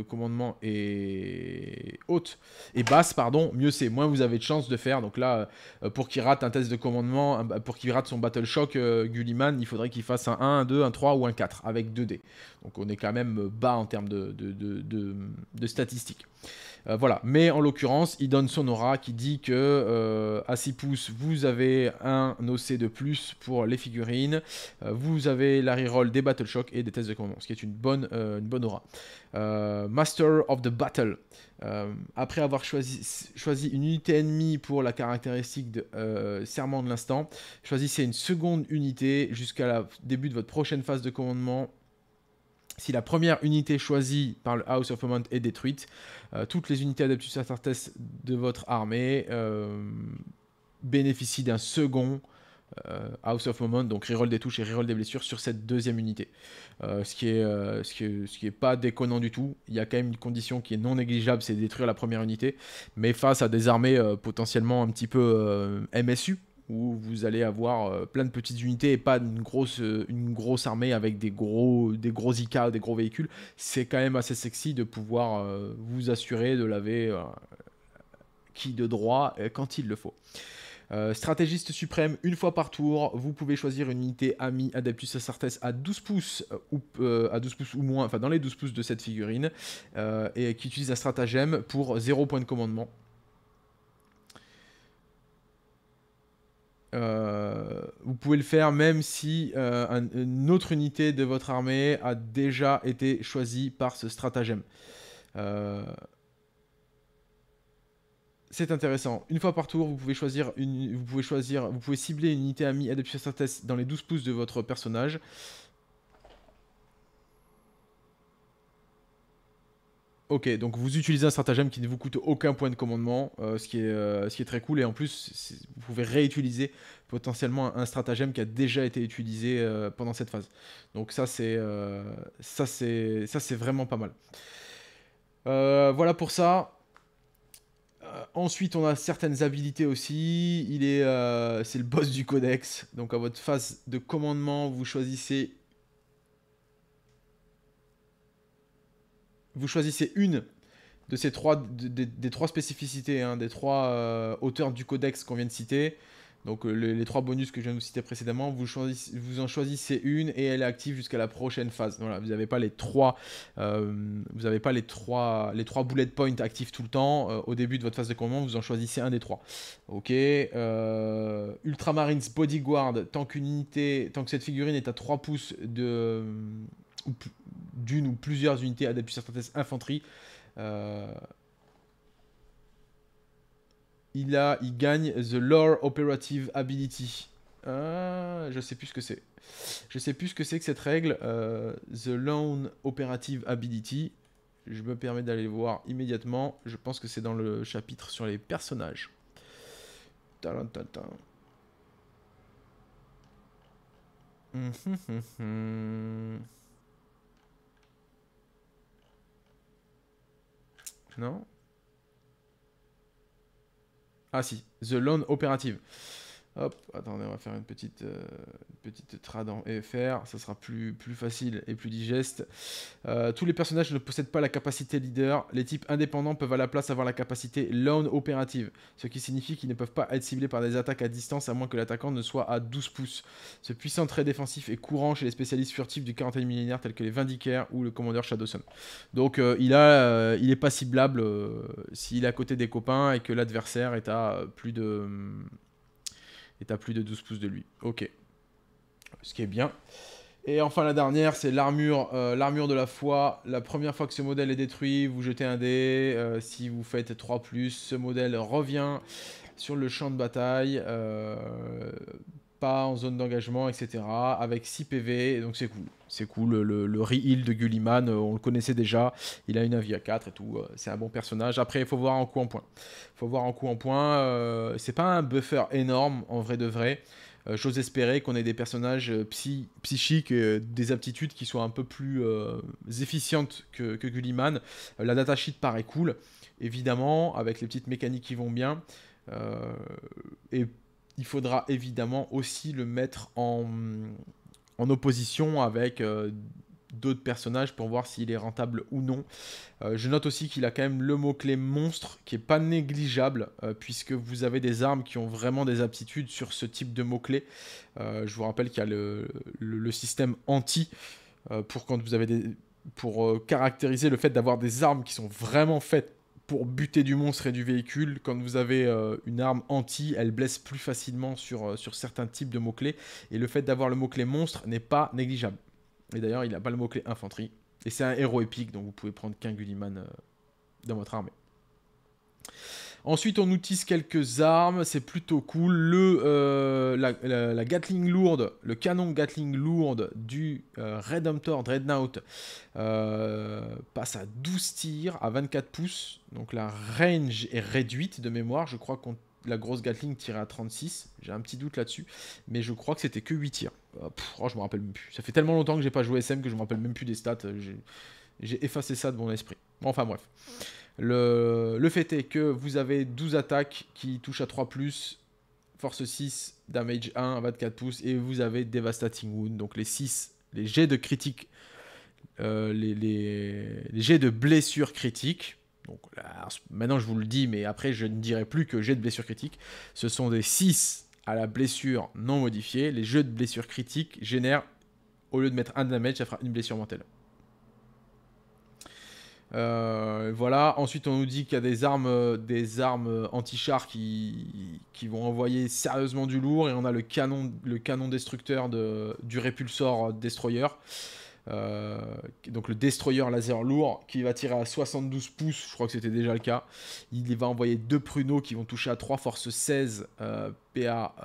commandement et haute et basse pardon mieux c'est moins vous avez de chance de faire donc là euh, pour qu'il rate un test de commandement pour qu'il rate son battle shock euh, Gulliman il faudrait qu'il fasse un 1 un 2 un 3 ou un 4 avec 2 dés donc on est quand même bas en termes de, de, de statistiques euh, voilà. Mais en l'occurrence, il donne son aura qui dit que euh, à 6 pouces, vous avez un OC de plus pour les figurines. Euh, vous avez la reroll des Battle et des tests de commandement, ce qui est une bonne, une bonne aura. Master of the Battle. après avoir choisi, choisi une unité ennemie pour la caractéristique de serment de l'instant, choisissez une seconde unité jusqu'à la début de votre prochaine phase de commandement si la première unité choisie par le House of Moment est détruite, euh, toutes les unités Adeptus Astartes de votre armée euh, bénéficient d'un second euh, House of Moment, donc reroll des touches et reroll des blessures sur cette deuxième unité. ce, qui est, ce, qui pas déconnant du tout. Il y a quand même une condition qui est non négligeable, c'est détruire la première unité. Mais face à des armées potentiellement un petit peu MSU, où vous allez avoir euh, plein de petites unités et pas une grosse, euh, une grosse armée avec des gros, des gros IK, des gros véhicules. C'est quand même assez sexy de pouvoir euh, vous assurer de laver qui de droit quand il le faut. stratégiste suprême, une fois par tour, vous pouvez choisir une unité amie Adeptus sartes à 12 pouces ou à 12 pouces ou moins, enfin dans les 12 pouces de cette figurine, et qui utilise un stratagème pour 0 points de commandement. Euh, vous pouvez le faire même si euh, une autre unité de votre armée a déjà été choisie par ce stratagème. Euh, c'est intéressant. Une fois par tour, vous pouvez choisir une, vous pouvez choisir, vous pouvez cibler une unité amie distance dans les 12 pouces de votre personnage. Ok, donc vous utilisez un stratagème qui ne vous coûte aucun point de commandement, euh, euh, ce, qui est, très cool. Et en plus, vous pouvez réutiliser potentiellement un, stratagème qui a déjà été utilisé euh, pendant cette phase. Donc ça, c'est vraiment pas mal. voilà pour ça. ensuite, on a certaines habilités aussi. Il est, c'est le boss du codex. Donc à votre phase de commandement, vous choisissez vous choisissez une de ces trois, des trois spécificités, hein, des trois euh, auteurs du codex qu'on vient de citer. Donc euh, les, trois bonus que je viens de vous citer précédemment, vous, choisissez, vous en choisissez une et elle est active jusqu'à la prochaine phase. Voilà, vous n'avez pas les trois, euh, vous avez pas les trois, les trois bullet points actifs tout le temps. au début de votre phase de commandement, vous en choisissez un des trois. Ok. Ultramarines Bodyguard, tant qu'une unité, tant que cette figurine est à 3 pouces de ou d'une ou plusieurs unités à sur certaines infanterie. Euh, il a, il gagne the lore operative ability. Je ah, je sais plus ce que c'est. Je sais plus ce que c'est que cette règle, euh, The lone Operative Ability. Je me permets d'aller voir immédiatement. Je pense que c'est dans le chapitre sur les personnages. Hum, hum, hum, Non Ah si, The Loan Operative. Hop, attendez, on va faire une petite, euh, petite trad en EFR, ça sera plus, plus facile et plus digeste. Euh, tous les personnages ne possèdent pas la capacité leader, les types indépendants peuvent à la place avoir la capacité lone opérative, ce qui signifie qu'ils ne peuvent pas être ciblés par des attaques à distance à moins que l'attaquant ne soit à 12 pouces. Ce puissant trait défensif est courant chez les spécialistes furtifs du 41 millénaire tels que les Vindicaires ou le commandeur Shadowson. Donc euh, il, a, il est pas ciblable s'il est à côté des copains et que l'adversaire est à plus de... Hum, et t'as plus de 12 pouces de lui. Ok. Ce qui est bien. Et enfin la dernière, c'est l'armure, euh, l'armure de la foi. La première fois que ce modèle est détruit, vous jetez un dé. Euh, si vous faites 3 ce modèle revient sur le champ de bataille. Euh, en zone d'engagement, etc. Avec 6 PV, donc c'est cool. C'est cool, le, le re de Gulliman, euh, on le connaissait déjà. Il a une avis à 4 et tout, euh, c'est un bon personnage. Après, il faut voir en coup en point. faut voir en coup en point. Euh, c'est pas un buffer énorme, en vrai de vrai. J'ose espérer qu'on ait des personnages psy psychiques, des aptitudes qui soient un peu plus efficientes que, que Gulliman. la sheet paraît cool, évidemment, avec les petites mécaniques qui vont bien. et il faudra évidemment aussi le mettre en, opposition avec euh, d'autres personnages pour voir s'il est rentable ou non. Euh, je note aussi qu'il a quand même le mot-clé monstre qui est pas négligeable euh, puisque vous avez des armes qui ont vraiment des aptitudes sur ce type de mot-clé. je vous rappelle qu'il y a le, système anti pour quand vous avez des, pour caractériser le fait d'avoir des armes qui sont vraiment faites pour buter du monstre et du véhicule, quand vous avez euh, une arme anti, elle blesse plus facilement sur, euh, sur certains types de mots-clés. Et le fait d'avoir le mot-clé monstre n'est pas négligeable. Et d'ailleurs, il n'a pas le mot-clé infanterie. Et c'est un héros épique, donc vous pouvez prendre qu'un Gulliman euh, dans votre armée. Ensuite, on utilise quelques armes, c'est plutôt cool. Le, euh, la, Gatling lourde, le canon Gatling lourde du euh, Redemptor Dreadnought euh, passe à 12 tirs à 24 pouces. Donc la range est réduite de mémoire. Je crois que la grosse Gatling tirait à 36. J'ai un petit doute là-dessus. Mais je crois que c'était que 8 tirs. oh, je me rappelle même plus. Ça fait tellement longtemps que j'ai pas joué SM que je me rappelle même plus des stats. J'ai effacé ça de mon esprit. Enfin bref. Le, fait est que vous avez 12 attaques qui touchent à 3 ⁇ force 6, damage 1, 24 pouces, et vous avez Devastating Wound, donc les 6, les jets de critique, euh, les, jets de blessures critique. Donc maintenant je vous le dis, mais après je ne dirai plus que jets de blessure critique. Ce sont des 6 à la blessure non modifiée. Les jets de blessures critique génèrent, au lieu de mettre un damage, ça fera une blessure mentale. Euh, voilà. Ensuite, on nous dit qu'il y a des armes, euh, des armes euh, anti-char qui, vont envoyer sérieusement du lourd. Et on a le canon, le canon destructeur du répulsor destroyer. donc le destroyer laser lourd qui va tirer à 72 pouces, je crois que c'était déjà le cas. Il va envoyer deux pruneaux qui vont toucher à 3 force 16, PA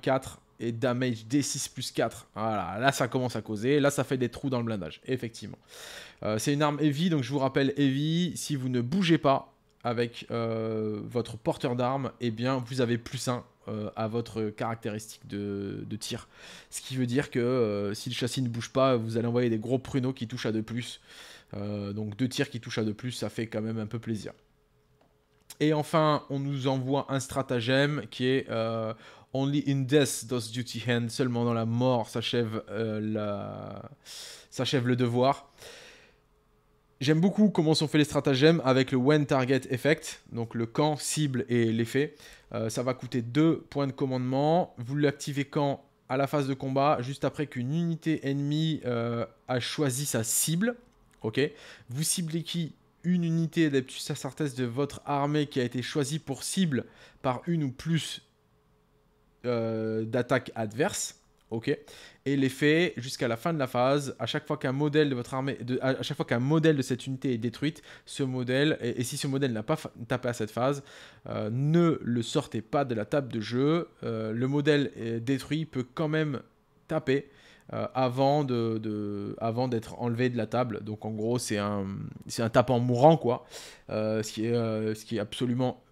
4 et damage D6 plus 4. Voilà, là ça commence à causer, là ça fait des trous dans le blindage, effectivement. Euh, c'est une arme heavy, donc je vous rappelle heavy, si vous ne bougez pas avec euh, votre porteur d'armes, eh bien vous avez plus 1 euh, à votre caractéristique de, tir. Ce qui veut dire que si le châssis ne bouge pas, vous allez envoyer des gros pruneaux qui touchent à 2 plus. donc deux tirs qui touchent à 2 plus, ça fait quand même un peu plaisir. Et enfin, on nous envoie un stratagème qui est Only in death does duty hand, seulement dans la mort s'achève la... le devoir. J'aime beaucoup comment sont faits les stratagèmes avec le when target effect, donc le camp, cible et l'effet. Euh, ça va coûter 2 points de commandement. Vous l'activez quand À la phase de combat, juste après qu'une unité ennemie euh, a choisi sa cible. Ok. Vous ciblez qui Une unité à Astartes de votre armée qui a été choisie pour cible par une ou plus euh, d'attaques adverses. Ok. Et l'effet, jusqu'à la fin de la phase, à chaque fois qu'un modèle de votre armée, à chaque fois qu'un modèle de cette unité est détruite, ce modèle, et, si ce modèle n'a pas tapé à cette phase, euh, ne le sortez pas de la table de jeu. Euh, le modèle euh, détruit peut quand même taper avant de, avant d'être enlevé de la table. Donc en gros, c'est un un tapant mourant quoi, ce qui est ce qui est absolument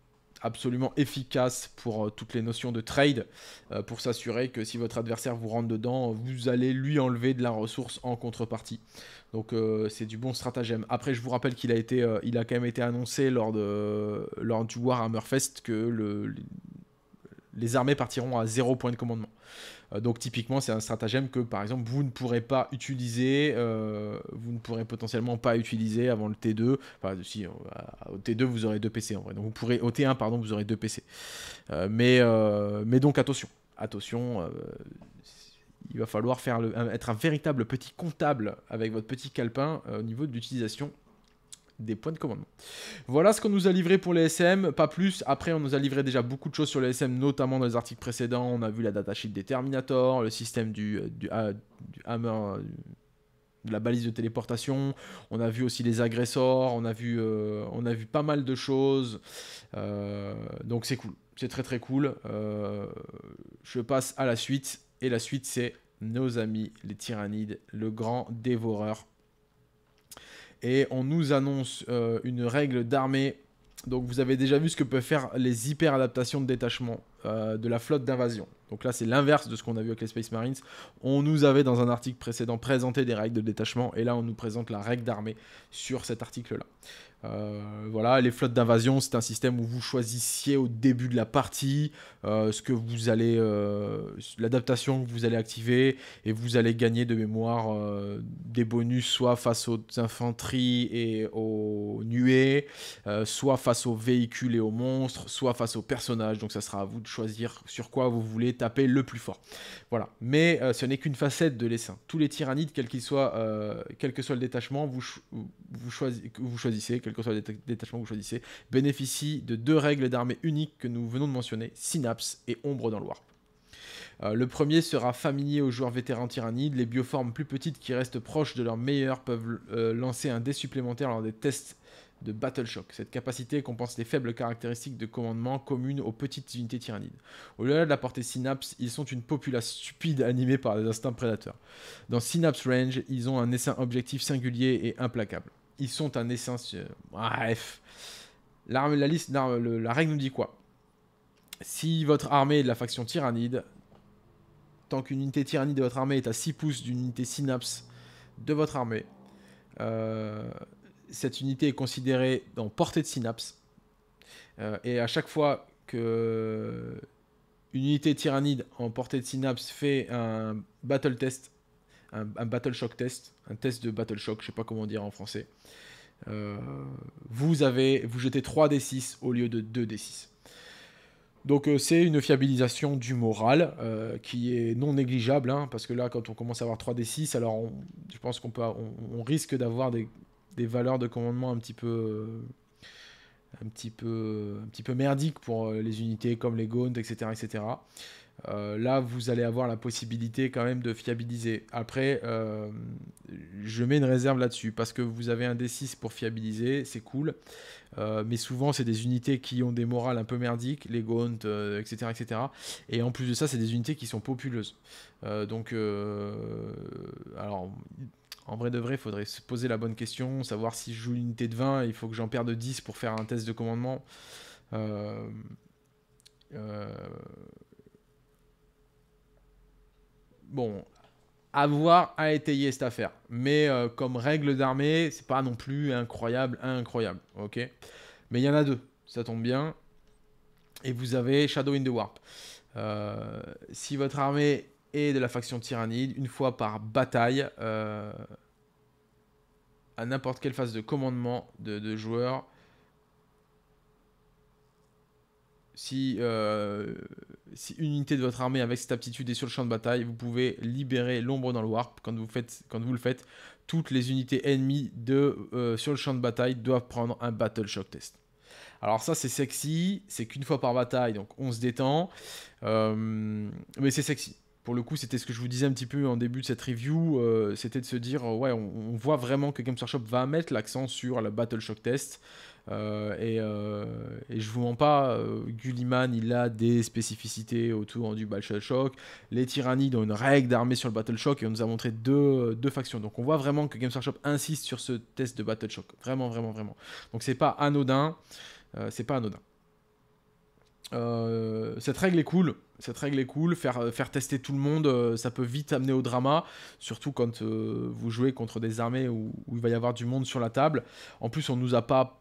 absolument efficace pour euh, toutes les notions de trade, euh, pour s'assurer que si votre adversaire vous rentre dedans, vous allez lui enlever de la ressource en contrepartie. Donc euh, c'est du bon stratagème. Après, je vous rappelle qu'il a été, il a quand même été annoncé lors de lors du Warhammer Fest que les armées partiront à zéro point de commandement. Euh, donc typiquement, c'est un stratagème que par exemple vous ne pourrez pas utiliser, euh, vous ne pourrez potentiellement pas utiliser avant le T2. Enfin, si euh, au T2 vous aurez deux PC en vrai. Donc vous pourrez au T1 pardon, vous aurez deux PC. mais mais donc attention, attention il va falloir faire le, être un véritable petit comptable avec votre petit calepin au niveau de l'utilisation des points de commandement. Voilà ce qu'on nous a livré pour les SM, pas plus. Après, on nous a livré déjà beaucoup de choses sur les SM, notamment dans les articles précédents. On a vu la datasheet des Terminators, le système du, euh, ah, Hammer. Euh, de la balise de téléportation, on a vu aussi les agresseurs, on a vu, euh, on a vu pas mal de choses. donc c'est cool, c'est très très cool. je passe à la suite, et la suite c'est nos amis les tyrannides, le grand dévoreur et on nous annonce euh, une règle d'armée. Donc vous avez déjà vu ce que peuvent faire les hyper-adaptations de détachement euh, de la flotte d'invasion. Donc là c'est l'inverse de ce qu'on a vu avec les Space Marines. On nous avait dans un article précédent présenté des règles de détachement et là on nous présente la règle d'armée sur cet article-là. Euh, voilà, les flottes d'invasion, c'est un système où vous choisissiez au début de la partie euh, ce que vous allez, euh, l'adaptation que vous allez activer, et vous allez gagner de mémoire des bonus soit face aux infanteries et aux nuées, soit face aux véhicules et aux monstres, soit face aux personnages. Donc ça sera à vous de choisir sur quoi vous voulez taper le plus fort. Voilà. Mais ce n'est qu'une facette de l'essaim. Tous les tyrannides, quel qu'il soit, quel que soit le détachement, vous, vous choisissez que soit le détachement que vous choisissez, bénéficie de deux règles d'armée uniques que nous venons de mentionner, Synapse et Ombre dans le Warp. Euh, le premier sera familier aux joueurs vétérans tyrannides. Les bioformes plus petites qui restent proches de leur meilleur peuvent euh, lancer un dé supplémentaire lors des tests de Battle Shock. Cette capacité compense les faibles caractéristiques de commandement communes aux petites unités tyrannides. Au-delà de la portée Synapse, ils sont une populace stupide animée par des instincts prédateurs. Dans Synapse Range, ils ont un essaim objectif singulier et implacable ils sont un essentiel. Euh, ah, bref. La, la liste, règle nous dit quoi Si votre armée est de la faction tyrannide, tant qu'une unité tyrannide de votre armée est à 6 pouces d'une unité synapse de votre armée, euh, cette unité est considérée dans portée de synapse. Euh, et à chaque fois que une unité tyrannide en portée de synapse fait un battle test, un, Battle Shock test, un test de Battle Shock, je sais pas comment dire en français. Euh, vous avez, vous jetez 3 D6 au lieu de 2 D6. Donc euh, c'est une fiabilisation du moral euh, qui est non négligeable, hein, parce que là quand on commence à avoir 3 D6, alors je pense qu'on peut, on, risque d'avoir des, valeurs de commandement un petit peu, un petit peu, un petit peu merdiques pour les unités comme les gaunt, etc., etc. Euh, là, vous allez avoir la possibilité quand même de fiabiliser. Après, euh, je mets une réserve là-dessus parce que vous avez un D6 pour fiabiliser, c'est cool. Euh, mais souvent, c'est des unités qui ont des morales un peu merdiques, les gaunt, etc., etc. Et en plus de ça, c'est des unités qui sont populeuses. donc, alors. En vrai de vrai, il faudrait se poser la bonne question, savoir si je joue une unité de 20, il faut que j'en perde 10 pour faire un test de commandement bon, avoir à étayer cette affaire. Mais euh, comme règle d'armée, c'est pas non plus incroyable, incroyable. Ok Mais il y en a deux, ça tombe bien. Et vous avez Shadow in the Warp. Euh, si votre armée est de la faction tyrannide, une fois par bataille, euh, à n'importe quelle phase de commandement de, joueur, si si une unité de votre armée avec cette aptitude est sur le champ de bataille, vous pouvez libérer l'ombre dans le warp. Quand vous, faites, quand vous le faites, toutes les unités ennemies de, euh, sur le champ de bataille doivent prendre un Battle Shock Test. Alors ça c'est sexy, c'est qu'une fois par bataille, donc on se détend, euh, mais c'est sexy pour le coup, c'était ce que je vous disais un petit peu en début de cette review, euh, c'était de se dire, euh, ouais, on, voit vraiment que Games Workshop va mettre l'accent sur la Battle Shock Test. Euh, et, je vous mens pas, Gulliman, il a des spécificités autour du Battle Shock. Les tyrannies ont une règle d'armée sur le Battle Shock et on nous a montré deux, factions. Donc on voit vraiment que Games Workshop insiste sur ce test de Battle Shock. Vraiment, vraiment, vraiment. Donc c'est pas anodin. c'est pas anodin. Euh, cette règle est cool. Cette règle est cool. Faire, euh, faire tester tout le monde, euh, ça peut vite amener au drama. Surtout quand vous jouez contre des armées où, il va y avoir du monde sur la table. En plus, on nous a pas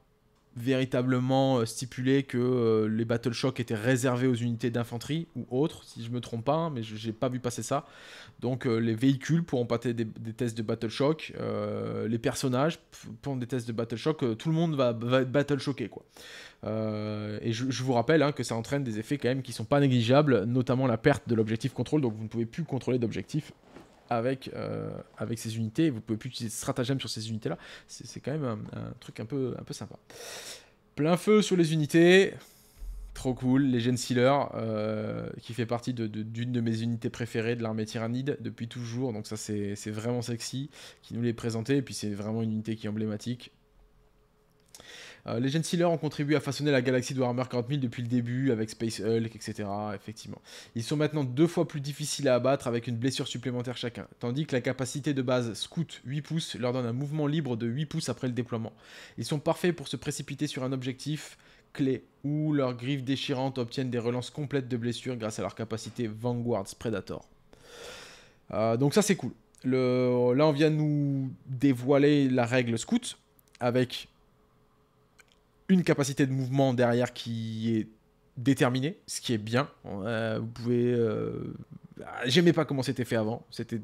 véritablement euh, stipulé que euh, les Battle Shock étaient réservés aux unités d'infanterie ou autres, si je me trompe pas, hein, mais mais n'ai pas vu passer ça. Donc euh, les véhicules pourront passer des, des, tests de Battle Shock, les personnages pourront des tests de Battle Shock, tout le monde va, être Battle Shocké quoi. et je, vous rappelle hein, que ça entraîne des effets quand même qui sont pas négligeables, notamment la perte de l'objectif contrôle, donc vous ne pouvez plus contrôler d'objectif avec, euh, avec ces unités. Vous pouvez plus utiliser de stratagème sur ces unités-là. C'est quand même un, truc un peu, un peu sympa. Plein feu sur les unités. Trop cool, les Gen Sealer, euh, qui fait partie d'une de, de, mes unités préférées de l'armée tyrannide depuis toujours, donc ça c'est vraiment sexy, qui nous les présentait, et puis c'est vraiment une unité qui est emblématique, euh, les Gen Sealers ont contribué à façonner la galaxie de Warhammer 40 000 depuis le début, avec Space Hulk, etc. Effectivement. Ils sont maintenant deux fois plus difficiles à abattre avec une blessure supplémentaire chacun, tandis que la capacité de base Scout 8 pouces leur donne un mouvement libre de 8 pouces après le déploiement. Ils sont parfaits pour se précipiter sur un objectif clé où leurs griffes déchirantes obtiennent des relances complètes de blessures grâce à leur capacité Vanguard Predator. Euh, donc ça c'est cool. Le... Là on vient nous dévoiler la règle scout avec une capacité de mouvement derrière qui est déterminée, ce qui est bien. Euh, vous pouvez. Euh, ah, j'aimais pas comment c'était fait avant, c'était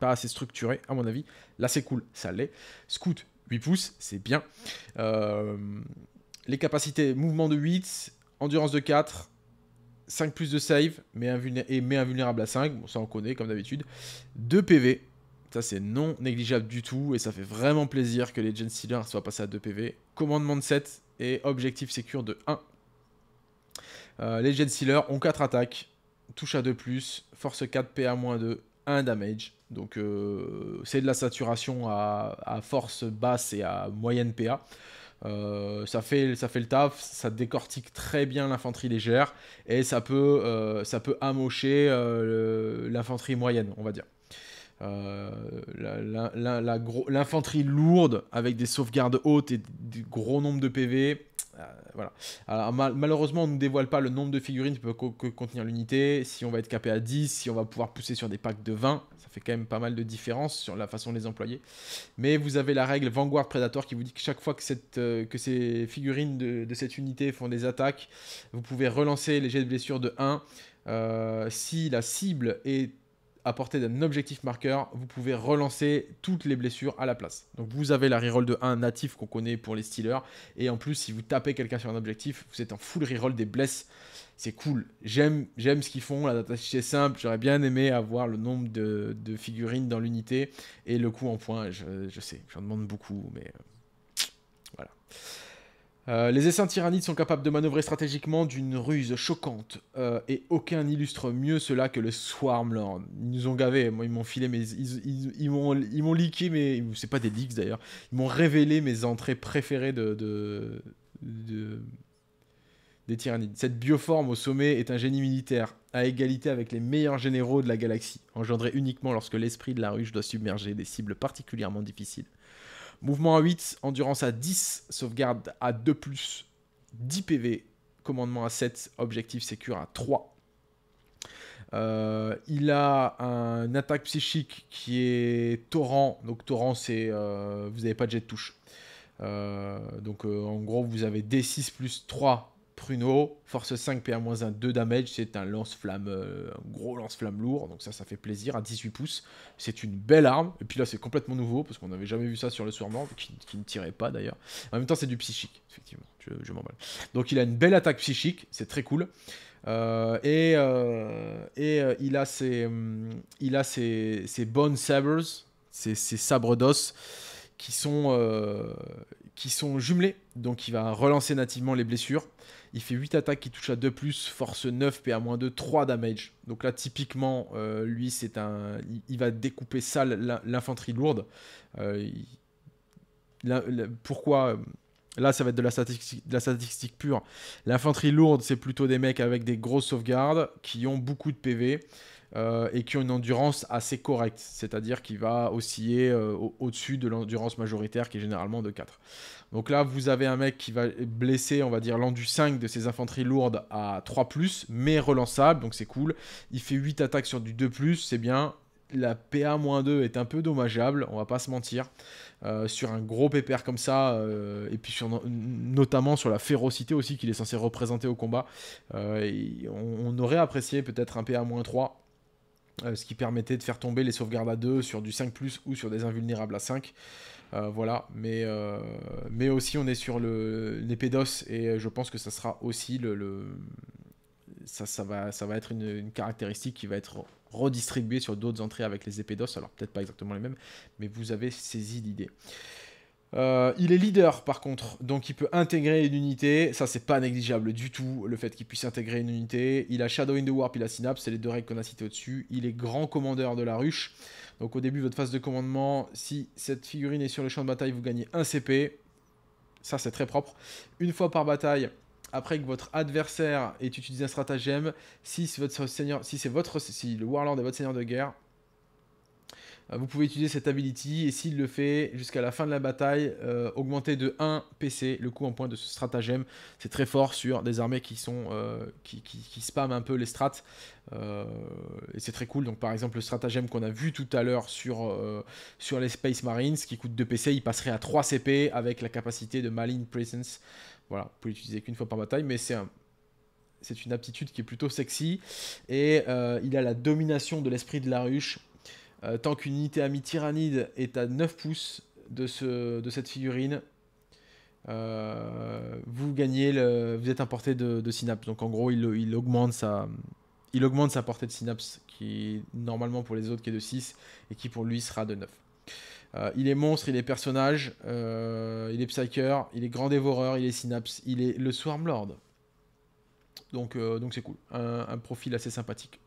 pas assez structuré, à mon avis. Là, c'est cool, ça l'est. Scout, 8 pouces, c'est bien. Euh, les capacités mouvement de 8, endurance de 4, 5 plus de save, mais, et mais invulnérable à 5, bon, ça on connaît comme d'habitude. 2 PV, ça c'est non négligeable du tout, et ça fait vraiment plaisir que les Gen Steelers soient passés à 2 PV commandement de 7 et objectif sécure de 1. Euh, les Jet Sealers ont 4 attaques, touche à 2 force 4, PA-2, 1 damage. Donc euh, c'est de la saturation à, force basse et à moyenne PA. Euh, ça, fait, ça fait le taf, ça décortique très bien l'infanterie légère et ça peut, ça peut amocher l'infanterie moyenne, on va dire. Euh, l'infanterie lourde avec des sauvegardes hautes et du gros nombre de PV. Euh, voilà. malheureusement, on ne dévoile pas le nombre de figurines qui peuvent contenir l'unité, si on va être capé à 10, si on va pouvoir pousser sur des packs de 20. Ça fait quand même pas mal de différence sur la façon de les employer. Mais vous avez la règle Vanguard Predator qui vous dit que chaque fois que, euh, ces figurines de, cette unité font des attaques, vous pouvez relancer les jets de blessure de 1. si la cible est à portée d'un objectif marqueur, vous pouvez relancer toutes les blessures à la place. Donc vous avez la reroll de 1 natif qu'on connaît pour les Steelers. Et en plus, si vous tapez quelqu'un sur un objectif, vous êtes en full reroll des blesses. C'est cool. J'aime, j'aime ce qu'ils font. La data est simple. J'aurais bien aimé avoir le nombre de, figurines dans l'unité et le coût en point. Je, sais, j'en demande beaucoup, mais voilà. Euh, les essaims tyrannides sont capables de manœuvrer stratégiquement d'une ruse choquante, euh, et aucun n'illustre mieux cela que le Swarmlord. Ils nous ont gavé, ils m'ont filé, ils, ils, m'ont mais c'est pas des leaks d'ailleurs, ils m'ont révélé mes entrées préférées de, des tyrannides. Cette bioforme au sommet est un génie militaire, à égalité avec les meilleurs généraux de la galaxie, engendré uniquement lorsque l'esprit de la ruche doit submerger des cibles particulièrement difficiles. Mouvement à 8, endurance à 10, sauvegarde à 2 ⁇ 10 PV, commandement à 7, objectif sécure à 3. Euh, il a un, une attaque psychique qui est torrent. Donc torrent, c'est euh, vous n'avez pas de jet de touche. Euh, donc en gros, vous avez D6 plus 3 Pruno, force 5, pa 1 2 damage, c'est un lance-flamme, euh, un gros lance-flamme lourd, donc ça, ça fait plaisir, à 18 pouces, c'est une belle arme, et puis là, c'est complètement nouveau, parce qu'on n'avait jamais vu ça sur le soir qui, qui ne tirait pas d'ailleurs, en même temps, c'est du psychique, effectivement, je, m'en m'emballe. Donc il a une belle attaque psychique, c'est très cool, euh, et, euh, il a ses, hum, il a ses, Bone Sabers, ses, sabres d'os, qui sont, qui sont jumelés. Donc il va relancer nativement les blessures. Il fait 8 attaques qui touchent à 2, force 9, PA-2, 3 damage. Donc là, typiquement, euh, lui, c'est un. Il va découper ça, l'infanterie lourde. Euh, pourquoi euh, Là, ça va être de la statistique, statistique pure. L'infanterie lourde, c'est plutôt des mecs avec des grosses sauvegardes qui ont beaucoup de PV. et qui ont une endurance assez correcte, c'est-à-dire qu'il va osciller au-dessus de l'endurance majoritaire qui est généralement de 4. Donc là, vous avez un mec qui va blesser, on va dire, l'endu 5 de ses infanteries lourdes à 3, mais relançable, donc c'est cool. Il fait 8 attaques sur du 2, c'est bien. La PA-2 est un peu dommageable, on va pas se mentir. Euh, sur un gros pépère comme ça, euh, et puis sur, notamment sur la férocité aussi qu'il est censé représenter au combat, euh, on, aurait apprécié peut-être un PA-3. ce qui permettait de faire tomber les sauvegardes à 2 sur du 5 ou sur des invulnérables à 5. Euh, voilà, euh, mais, aussi on est sur l'épée d'os et je pense que ça sera aussi le. Ça, va, être une, caractéristique qui va être redistribuée sur d'autres entrées avec les épées Alors peut-être pas exactement les mêmes, mais vous avez saisi l'idée. Euh, il est leader par contre, donc il peut intégrer une unité, ça c'est pas négligeable du tout le fait qu'il puisse intégrer une unité. Il a Shadow in the Warp, il a Synapse, c'est les deux règles qu'on a citées au-dessus. Il est grand commandeur de la ruche, donc au début, votre phase de commandement, si cette figurine est sur le champ de bataille, vous gagnez un CP. Ça, c'est très propre. Une fois par bataille, après que votre adversaire ait utilisé un stratagème, si, votre si, votre, si le Warlord est votre seigneur de guerre, euh, vous pouvez utiliser cette ability et s'il le fait jusqu'à la fin de la bataille, euh, augmenter de 1 PC le coût en point de ce stratagème. C'est très fort sur des armées qui sont euh, qui, qui, un peu les strats. et c'est très cool. Donc par exemple le stratagème qu'on a vu tout à l'heure sur, sur les Space Marines qui coûte 2 PC, il passerait à 3 CP avec la capacité de Marine Presence. Voilà, vous pouvez l'utiliser qu'une fois par bataille, mais c'est c'est une aptitude qui est plutôt sexy. Et il a la domination de l'esprit de la ruche. Euh, tant qu'une unité amie tyrannide est à 9 pouces de, de cette figurine, euh, vous gagnez le, vous êtes à de, synapse. Donc en gros, il, augmente sa, il augmente sa portée de synapse, qui normalement pour les autres qui est de 6 et qui pour lui sera de 9. Euh, il est monstre, il est personnage, il est psyker, il est grand dévoreur, il est synapse, il est le Swarmlord. Donc donc c'est cool, un profil assez sympathique.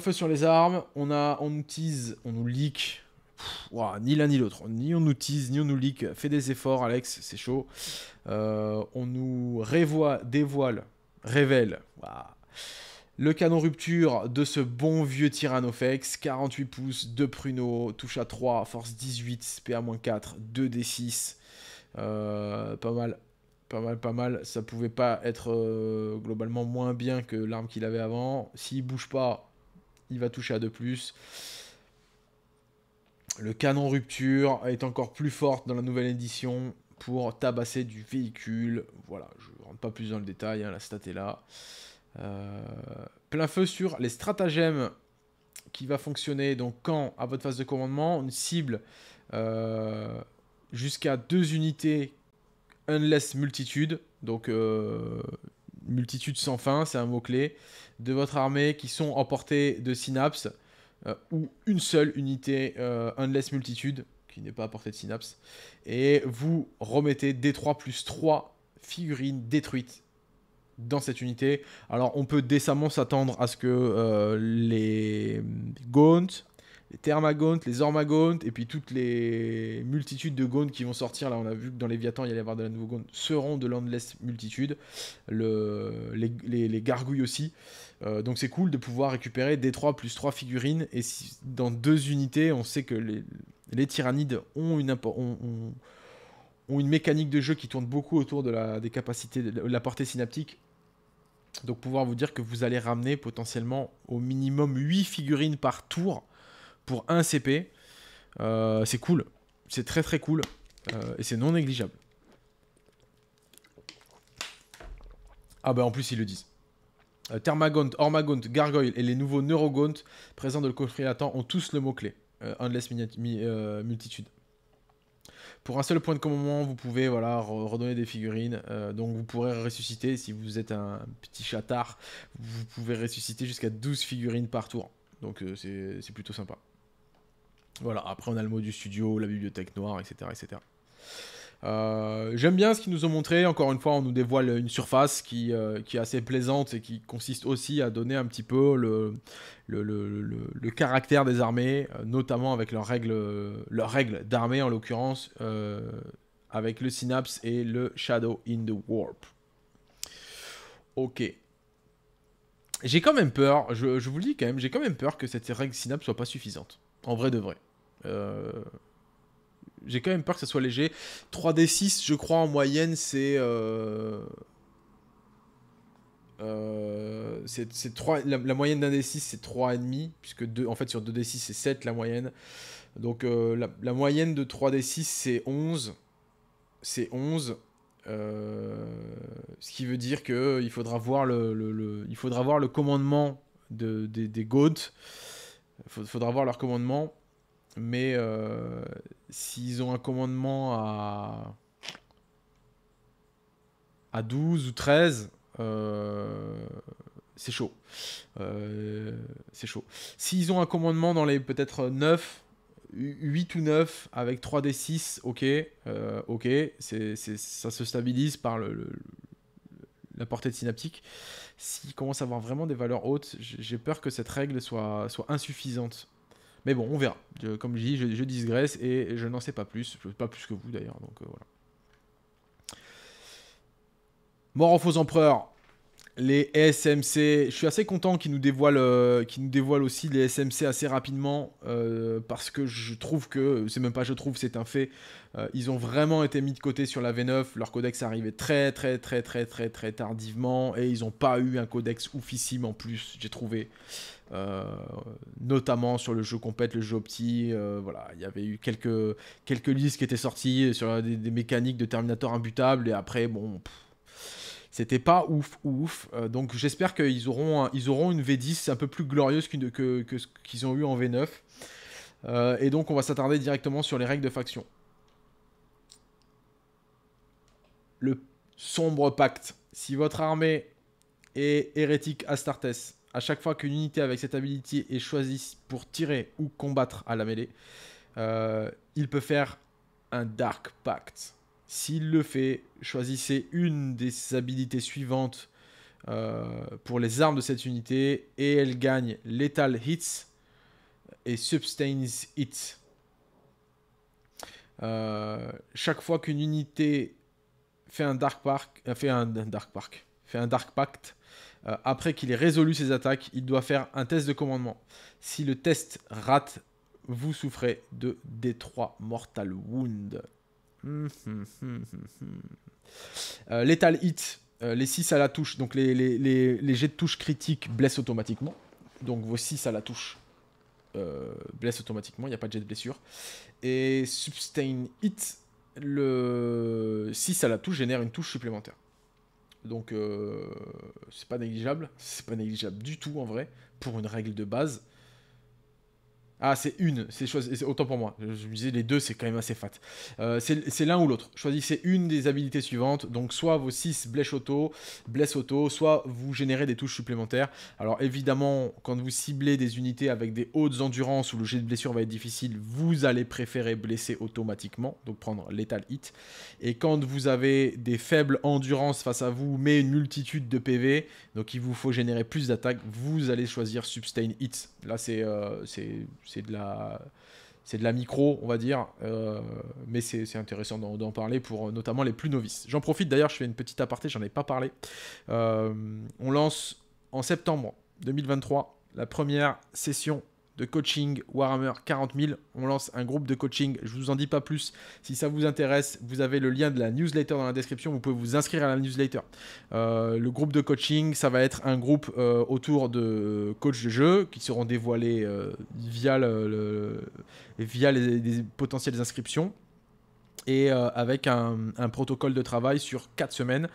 feu sur les armes, on a, nous tease, on nous leak. ni l'un ni l'autre, ni on nous tease, ni on nous leak. Fais des efforts, Alex, c'est chaud. Euh, on nous révoit, dévoile, révèle. Le canon rupture de ce bon vieux Tyrannofex, 48 pouces, 2 pruneaux, touche à 3, force 18, PA-4, 2D6. pas mal, pas mal, pas mal. Ça pouvait pas être euh, globalement moins bien que l'arme qu'il avait avant. S'il bouge pas, il va toucher à 2 ⁇ Le canon rupture est encore plus forte dans la nouvelle édition pour tabasser du véhicule. Voilà, je rentre pas plus dans le détail, hein, la stat est là. Euh, plein feu sur les stratagèmes qui va fonctionner donc quand à votre phase de commandement une cible euh, jusqu'à deux unités unless multitude donc euh, multitude sans fin, c'est un mot-clé, de votre armée qui sont emportés de synapse euh, ou une seule unité Unless euh, Multitude, qui n'est pas à portée de synapse, et vous remettez D3 plus 3 figurines détruites dans cette unité. Alors on peut décemment s'attendre à ce que euh, les Gaunt, les Thermagontes, les Ormagontes, et puis toutes les multitudes de Gauntes qui vont sortir. Là, on a vu que dans Viatans, il y allait y avoir de la nouveau gonde. seront de landless multitude. Le, les, gargouilles aussi. Euh, donc c'est cool de pouvoir récupérer des 3 plus 3 figurines. Et dans deux unités, on sait que les, les tyrannides ont une, une mécanique de jeu qui tourne beaucoup autour de la, des capacités, de la portée synaptique. Donc pouvoir vous dire que vous allez ramener potentiellement au minimum 8 figurines par tour pour un CP. Euh, c'est cool. C'est très très cool. Euh, et c'est non négligeable. Ah bah en plus ils le disent. Euh, Thermagont, Ormagont, Gargoyle et les nouveaux Neurogont présents dans le coffret latent ont tous le mot-clé. endless multitude. Pour un seul point de commandement, vous pouvez voilà, redonner des figurines. donc vous pourrez ressusciter, si vous êtes un petit chatard, vous pouvez ressusciter jusqu'à 12 figurines par tour. Donc c'est plutôt sympa. Voilà, après on a le mot du studio, la bibliothèque noire, etc. etc. Euh, j'aime bien ce qu'ils nous ont montré. Encore une fois, on nous dévoile une surface qui, euh, qui est assez plaisante et qui consiste aussi à donner un petit peu le, le, caractère des armées, euh, notamment avec leurs règles, d'armée en l'occurrence, avec le Synapse et le Shadow in the Warp. Ok. J'ai quand même peur, je, je vous le dis quand même, j'ai quand même peur que cette règle Synapse soit pas suffisante. En vrai de vrai. Euh, j'ai quand même peur que ça soit léger. 3D6, je crois, en moyenne, c'est. Euh, euh, la, moyenne d'un D6 c'est 3,5 puisque deux en fait sur 2D6 c'est 7 la moyenne donc la, moyenne de 3D6 c'est 11 c'est 11 ce qui veut dire que faudra voir le, faudra voir le commandement de, des goats faudra voir leur commandement. Mais euh, s'ils ont un commandement à, à 12 ou 13, euh, c'est chaud. Euh, c'est chaud. S'ils ont un commandement dans les peut-être 9, 8 ou 9 avec 3D6, ok, ok, ça se stabilise par le, la portée de synaptique, s'il commence à avoir vraiment des valeurs hautes, j'ai peur que cette règle soit, soit insuffisante. Mais bon, on verra. comme je dis, je, je et je n'en sais pas plus. Pas plus que vous d'ailleurs. Donc euh, voilà. Mort aux faux empereurs les SMC. Je suis assez content qu'ils nous dévoilent, euh, nous aussi les SMC assez rapidement euh, parce que je trouve que, c'est même pas je trouve, c'est un fait. Euh, ils ont vraiment été mis de côté sur la V9. Leur codex arrivait très très très très très très tardivement et ils n'ont pas eu un codex oufissime en plus, j'ai trouvé. notamment sur le jeu compète, le jeu opti, voilà, il y avait eu quelques quelques listes qui étaient sorties sur des, mécaniques de Terminator imbutable et après bon c'était pas ouf ouf. Euh, donc j'espère qu'ils auront, auront une V10 un peu plus glorieuse que, ce qu'ils ont eu en V9. Euh, et donc on va s'attarder directement sur les règles de faction. Le sombre pacte. Si votre armée est hérétique Astartes, à chaque fois qu'une unité avec cette habilité est choisie pour tirer ou combattre à la mêlée, euh, il peut faire un Dark Pact. S'il le fait, choisissez une des habilités suivantes euh, pour les armes de cette unité et elle gagne Lethal Hits et Substains Hits. Euh, chaque fois qu'une unité fait un Dark Park, euh, fait un Dark Park, fait un Dark Pact, après qu'il ait résolu ses attaques, il doit faire un test de commandement. Si le test rate, vous souffrez de D3 Mortal Wound. Hum, hum, hum, euh, Lethal Hit, euh, les 6 à la touche, donc les, jets de touche critiques blessent automatiquement. Donc vos 6 à la touche euh, blessent automatiquement, il n'y a pas de jet de blessure. Et Sustain Hit, le 6 à la touche génère une touche supplémentaire. Donc c'est pas négligeable, c'est pas négligeable du tout en vrai, pour une règle de base. Ah, c'est une, c'est autant pour moi. Je me disais, les deux, c'est quand même assez fat. Euh, c'est l'un ou l'autre. Choisissez une des habilités suivantes. Donc, soit vos 6 blesses auto, blesses auto, soit vous générez des touches supplémentaires. Alors, évidemment, quand vous ciblez des unités avec des hautes endurances où le jet de blessure va être difficile, vous allez préférer blesser automatiquement, donc prendre l'étal hit. Et quand vous avez des faibles endurances face à vous, mais une multitude de PV, donc il vous faut générer plus d'attaques, vous allez choisir sustain hit. Là, c'est. Euh, c'est de la c'est de la micro, on va dire, euh, mais c'est intéressant d'en parler pour euh, notamment les plus novices. J'en profite d'ailleurs, je fais une petite aparté, j'en ai pas parlé. Euh, on lance en septembre 2023 la première session de coaching Warhammer 40 000. On lance un groupe de coaching, je vous en dis pas plus. Si ça vous intéresse, vous avez le lien de la newsletter dans la description, vous pouvez vous inscrire à la newsletter. Euh, le groupe de coaching, ça va être un groupe euh, autour de coachs de jeu qui seront dévoilés euh, via, le, via les potentielles inscriptions et euh, avec un, protocole de travail sur 4 semaines.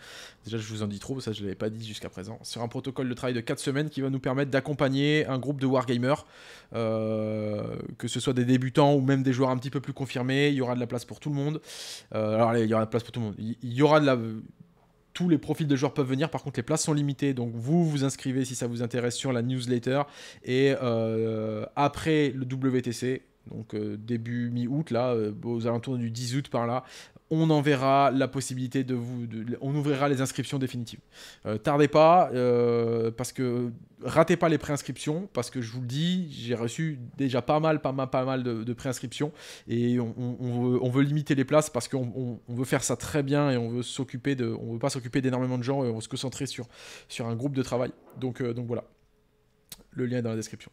Déjà, je vous en dis trop, ça je ne l'avais pas dit jusqu'à présent. Sur un protocole de travail de 4 semaines qui va nous permettre d'accompagner un groupe de wargamers, euh, que ce soit des débutants ou même des joueurs un petit peu plus confirmés. Il y aura de la place pour tout le monde. Euh, alors, allez, il y aura de la place pour tout le monde. Il, y aura de la tous les profils de joueurs peuvent venir. Par contre, les places sont limitées. Donc, vous vous inscrivez si ça vous intéresse sur la newsletter. Et après le WTC, donc euh, début mi-août, là, euh, aux alentours du 10 août par là, on enverra la possibilité de vous. on ouvrira les inscriptions définitives. Euh, tardez pas, parce que. Ratez pas les préinscriptions, parce que je vous le dis, j'ai reçu déjà pas mal, pas mal, pas mal de, préinscriptions. Et on, veut, limiter les places parce qu'on veut faire ça très bien et on veut s'occuper de. On veut pas s'occuper d'énormément de gens et on veut se concentrer sur, sur un groupe de travail. Donc, donc voilà. Le lien est dans la description.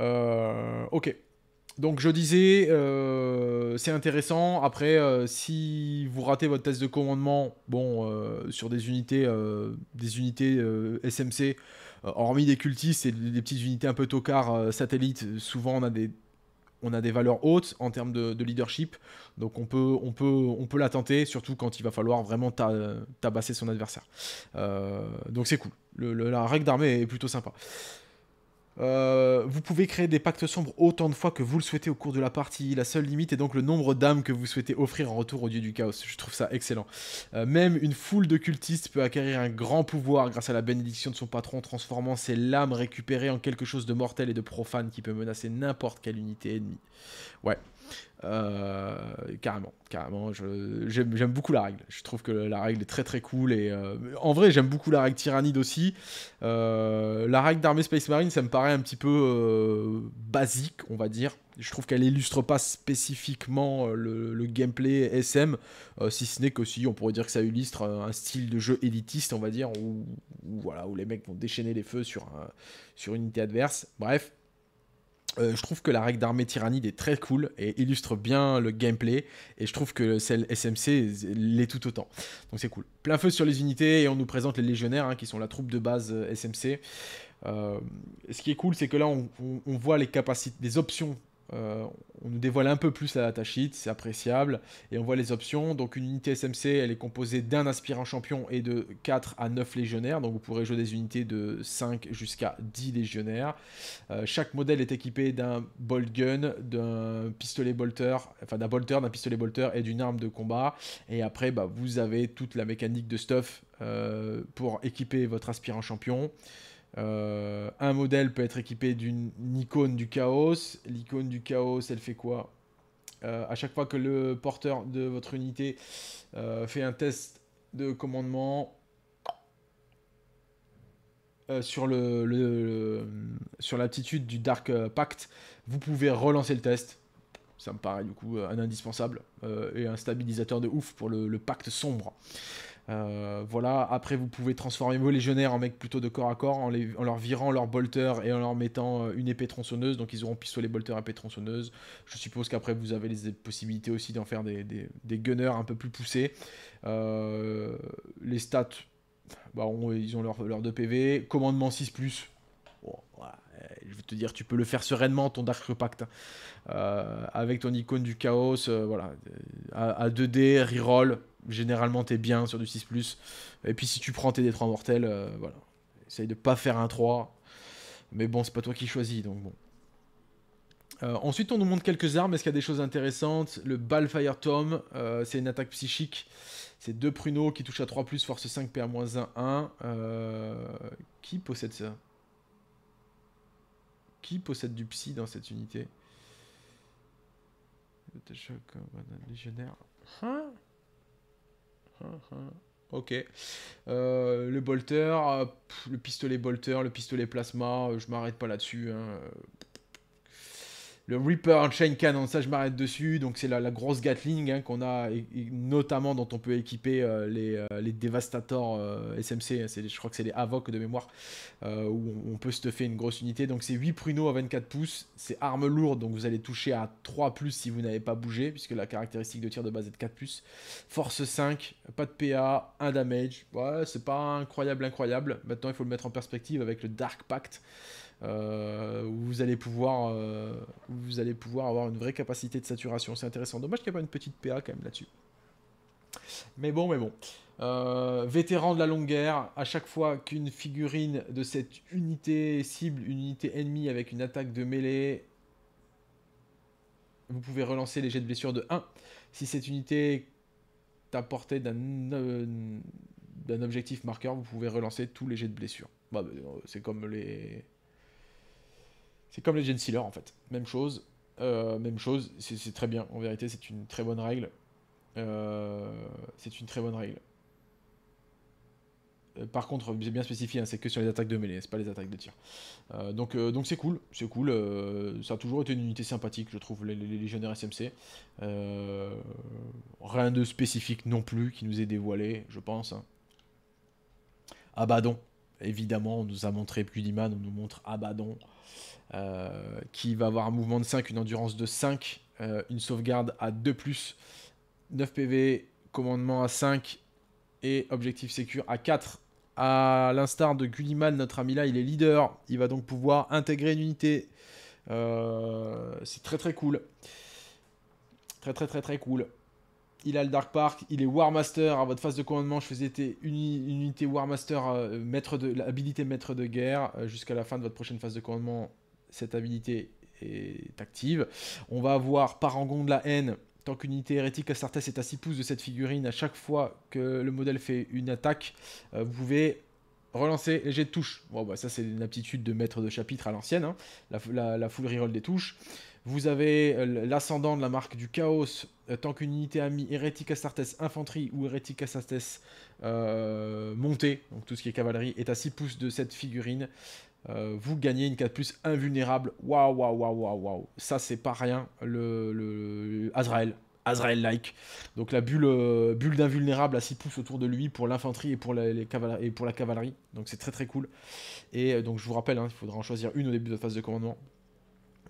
ok donc je disais, euh, c'est intéressant. Après, euh, si vous ratez votre test de commandement, bon, euh, sur des unités, des unités SMC, hormis des cultistes et des petites unités un peu tocards satellites, souvent on a des on a des valeurs hautes en termes de, leadership, donc on peut, on peut, on peut la tenter, surtout quand il va falloir vraiment tabasser son adversaire. donc c'est cool. la règle d'armée est plutôt sympa. Euh, vous pouvez créer des pactes sombres autant de fois que vous le souhaitez au cours de la partie. La seule limite est donc le nombre d'âmes que vous souhaitez offrir en retour au dieu du chaos. Je trouve ça excellent. Euh, même une foule de cultistes peut acquérir un grand pouvoir grâce à la bénédiction de son patron, transformant ses lames récupérées en quelque chose de mortel et de profane qui peut menacer n'importe quelle unité ennemie. Ouais, euh, carrément, carrément. J'aime beaucoup la règle. Je trouve que la règle est très très cool. Et euh, en vrai, j'aime beaucoup la règle Tyrannide aussi. Euh, la règle d'armée Space Marine, ça me paraît un petit peu basique, on va dire. Je trouve qu'elle illustre pas spécifiquement le, gameplay SM, si ce n'est que si on pourrait dire que ça illustre un style de jeu élitiste, on va dire, où, voilà, où les mecs vont déchaîner les feux sur, un, sur une unité adverse. Bref, euh, je trouve que la règle d'armée tyrannide est très cool et illustre bien le gameplay. Et je trouve que celle SMC l'est tout autant. Donc c'est cool. Plein feu sur les unités et on nous présente les légionnaires hein, qui sont la troupe de base euh, SMC. Euh, ce qui est cool, c'est que là on, on voit les capacités, les options euh, on nous dévoile un peu plus la sheet, c'est appréciable. Et on voit les options. Donc une unité SMC, elle est composée d'un aspirant champion et de 4 à 9 légionnaires. Donc vous pourrez jouer des unités de 5 jusqu'à 10 légionnaires. Euh, chaque modèle est équipé d'un bolt gun, d'un pistolet bolter, enfin d'un bolter, d'un pistolet bolter et d'une arme de combat. Et après, bah, vous avez toute la mécanique de stuff euh, pour équiper votre aspirant champion. Euh, un modèle peut être équipé d'une icône du chaos. L'icône du chaos, elle fait quoi euh, À chaque fois que le porteur de votre unité euh, fait un test de commandement euh, sur, le, sur l'aptitude du Dark Pact, vous pouvez relancer le test. Ça me paraît du coup un indispensable et un stabilisateur de ouf pour le, le pacte sombre. Euh, voilà, après vous pouvez transformer vos légionnaires en mecs plutôt de corps à corps en, leur virant leur bolter et en leur mettant euh, une épée tronçonneuse. Donc ils auront pistolet, bolter, épée tronçonneuse. Je suppose qu'après vous avez les possibilités aussi d'en faire des, gunners un peu plus poussés. Euh, les stats, bah, ils ont leur, leur 2 PV. Commandement 6 ⁇ plus Je veux te dire, tu peux le faire sereinement, ton Dark Repact. avec ton icône du chaos, voilà. À, à 2D, reroll, généralement t'es bien sur du 6+. Et puis si tu prends tes D3 mortels, euh, voilà. Essaye de pas faire un 3. Mais bon, c'est pas toi qui choisis, donc bon. Euh, ensuite, on nous montre quelques armes. Est-ce qu'il y a des choses intéressantes Le Balfire Tom, euh, c'est une attaque psychique. C'est deux pruneaux qui touchent à 3, force 5, PR-1, 1. qui possède ça Qui possède du psy dans cette unité Légionnaire. Hein? Ok. Euh, le bolter, euh, le pistolet bolter, le pistolet plasma, euh, je m'arrête pas là-dessus. Hein le Reaper Unchained Cannon, ça je m'arrête dessus. Donc c'est la, grosse Gatling hein, qu'on a, notamment dont on peut équiper euh, les, euh, les Devastators euh, SMC, hein, je crois que c'est les Avoc de mémoire, où on, on, peut stuffer une grosse unité. Donc c'est 8 pruneaux à 24 pouces, c'est arme lourde, donc vous allez toucher à 3 plus si vous n'avez pas bougé, puisque la caractéristique de tir de base est de 4 plus. Force 5, pas de PA, 1 damage. Ouais, c'est pas incroyable, incroyable. Maintenant il faut le mettre en perspective avec le Dark Pact où euh, vous allez pouvoir euh, vous allez pouvoir avoir une vraie capacité de saturation. C'est intéressant. Dommage qu'il n'y ait pas une petite PA quand même là-dessus. Mais bon, mais bon. Euh, vétéran de la longue guerre, à chaque fois qu'une figurine de cette unité cible, une unité ennemie avec une attaque de mêlée, vous pouvez relancer les jets de blessure de 1. Si cette unité est à euh, d'un objectif marqueur, vous pouvez relancer tous les jets de blessure. Bah, c'est comme les c'est comme les Gen Sealer en fait. Même chose. Euh, même chose. C'est très bien. En vérité, c'est une très bonne règle. Euh, c'est une très bonne règle. Euh, par contre, j'ai bien spécifié, hein, c'est que sur les attaques de mêlée, c'est pas les attaques de tir. donc donc c'est cool, c'est cool. ça a toujours été une unité sympathique, je trouve, les, légionnaires SMC. rien de spécifique non plus qui nous est dévoilé, je pense. Hein. Abaddon, évidemment, on nous a montré Pudiman, on nous montre Abaddon. Euh, qui va avoir un mouvement de 5, une endurance de 5, euh, une sauvegarde à 2 ⁇ 9 PV, commandement à 5 et objectif sécure à 4. A l'instar de Gulliman, notre ami là, il est leader. Il va donc pouvoir intégrer une unité. Euh, c'est très très cool. Très très très très cool il a le Dark Park, il est War Master. À votre phase de commandement, je faisais une unité War Master, euh, maître de, habilité maître de guerre. Euh, jusqu'à la fin de votre prochaine phase de commandement, cette habilité est active. On va avoir Parangon de la haine. Tant qu'unité hérétique Astartes est à 6 pouces de cette figurine, à chaque fois que le modèle fait une attaque, euh, vous pouvez relancer les jets de touche. Bon, bah, ça, c'est une aptitude de maître de chapitre à l'ancienne, hein. la, la, la full reroll des touches. Vous avez euh, l'ascendant de la marque du Chaos, euh, tant qu'une unité amie Hérétique Astartes Infanterie ou Hérétique Astartes euh, montée, donc tout ce qui est cavalerie, est à 6 pouces de cette figurine. vous gagnez une 4 plus invulnérable. Waouh, waouh, waouh, waouh, waouh. Ça, c'est pas rien. Le, Azrael. Azrael-like. Donc la bulle, bulle d'invulnérable à 6 pouces autour de lui pour l'infanterie et, pour la, et pour la cavalerie. Donc c'est très très cool. Et donc je vous rappelle, hein, il faudra en choisir une au début de la phase de commandement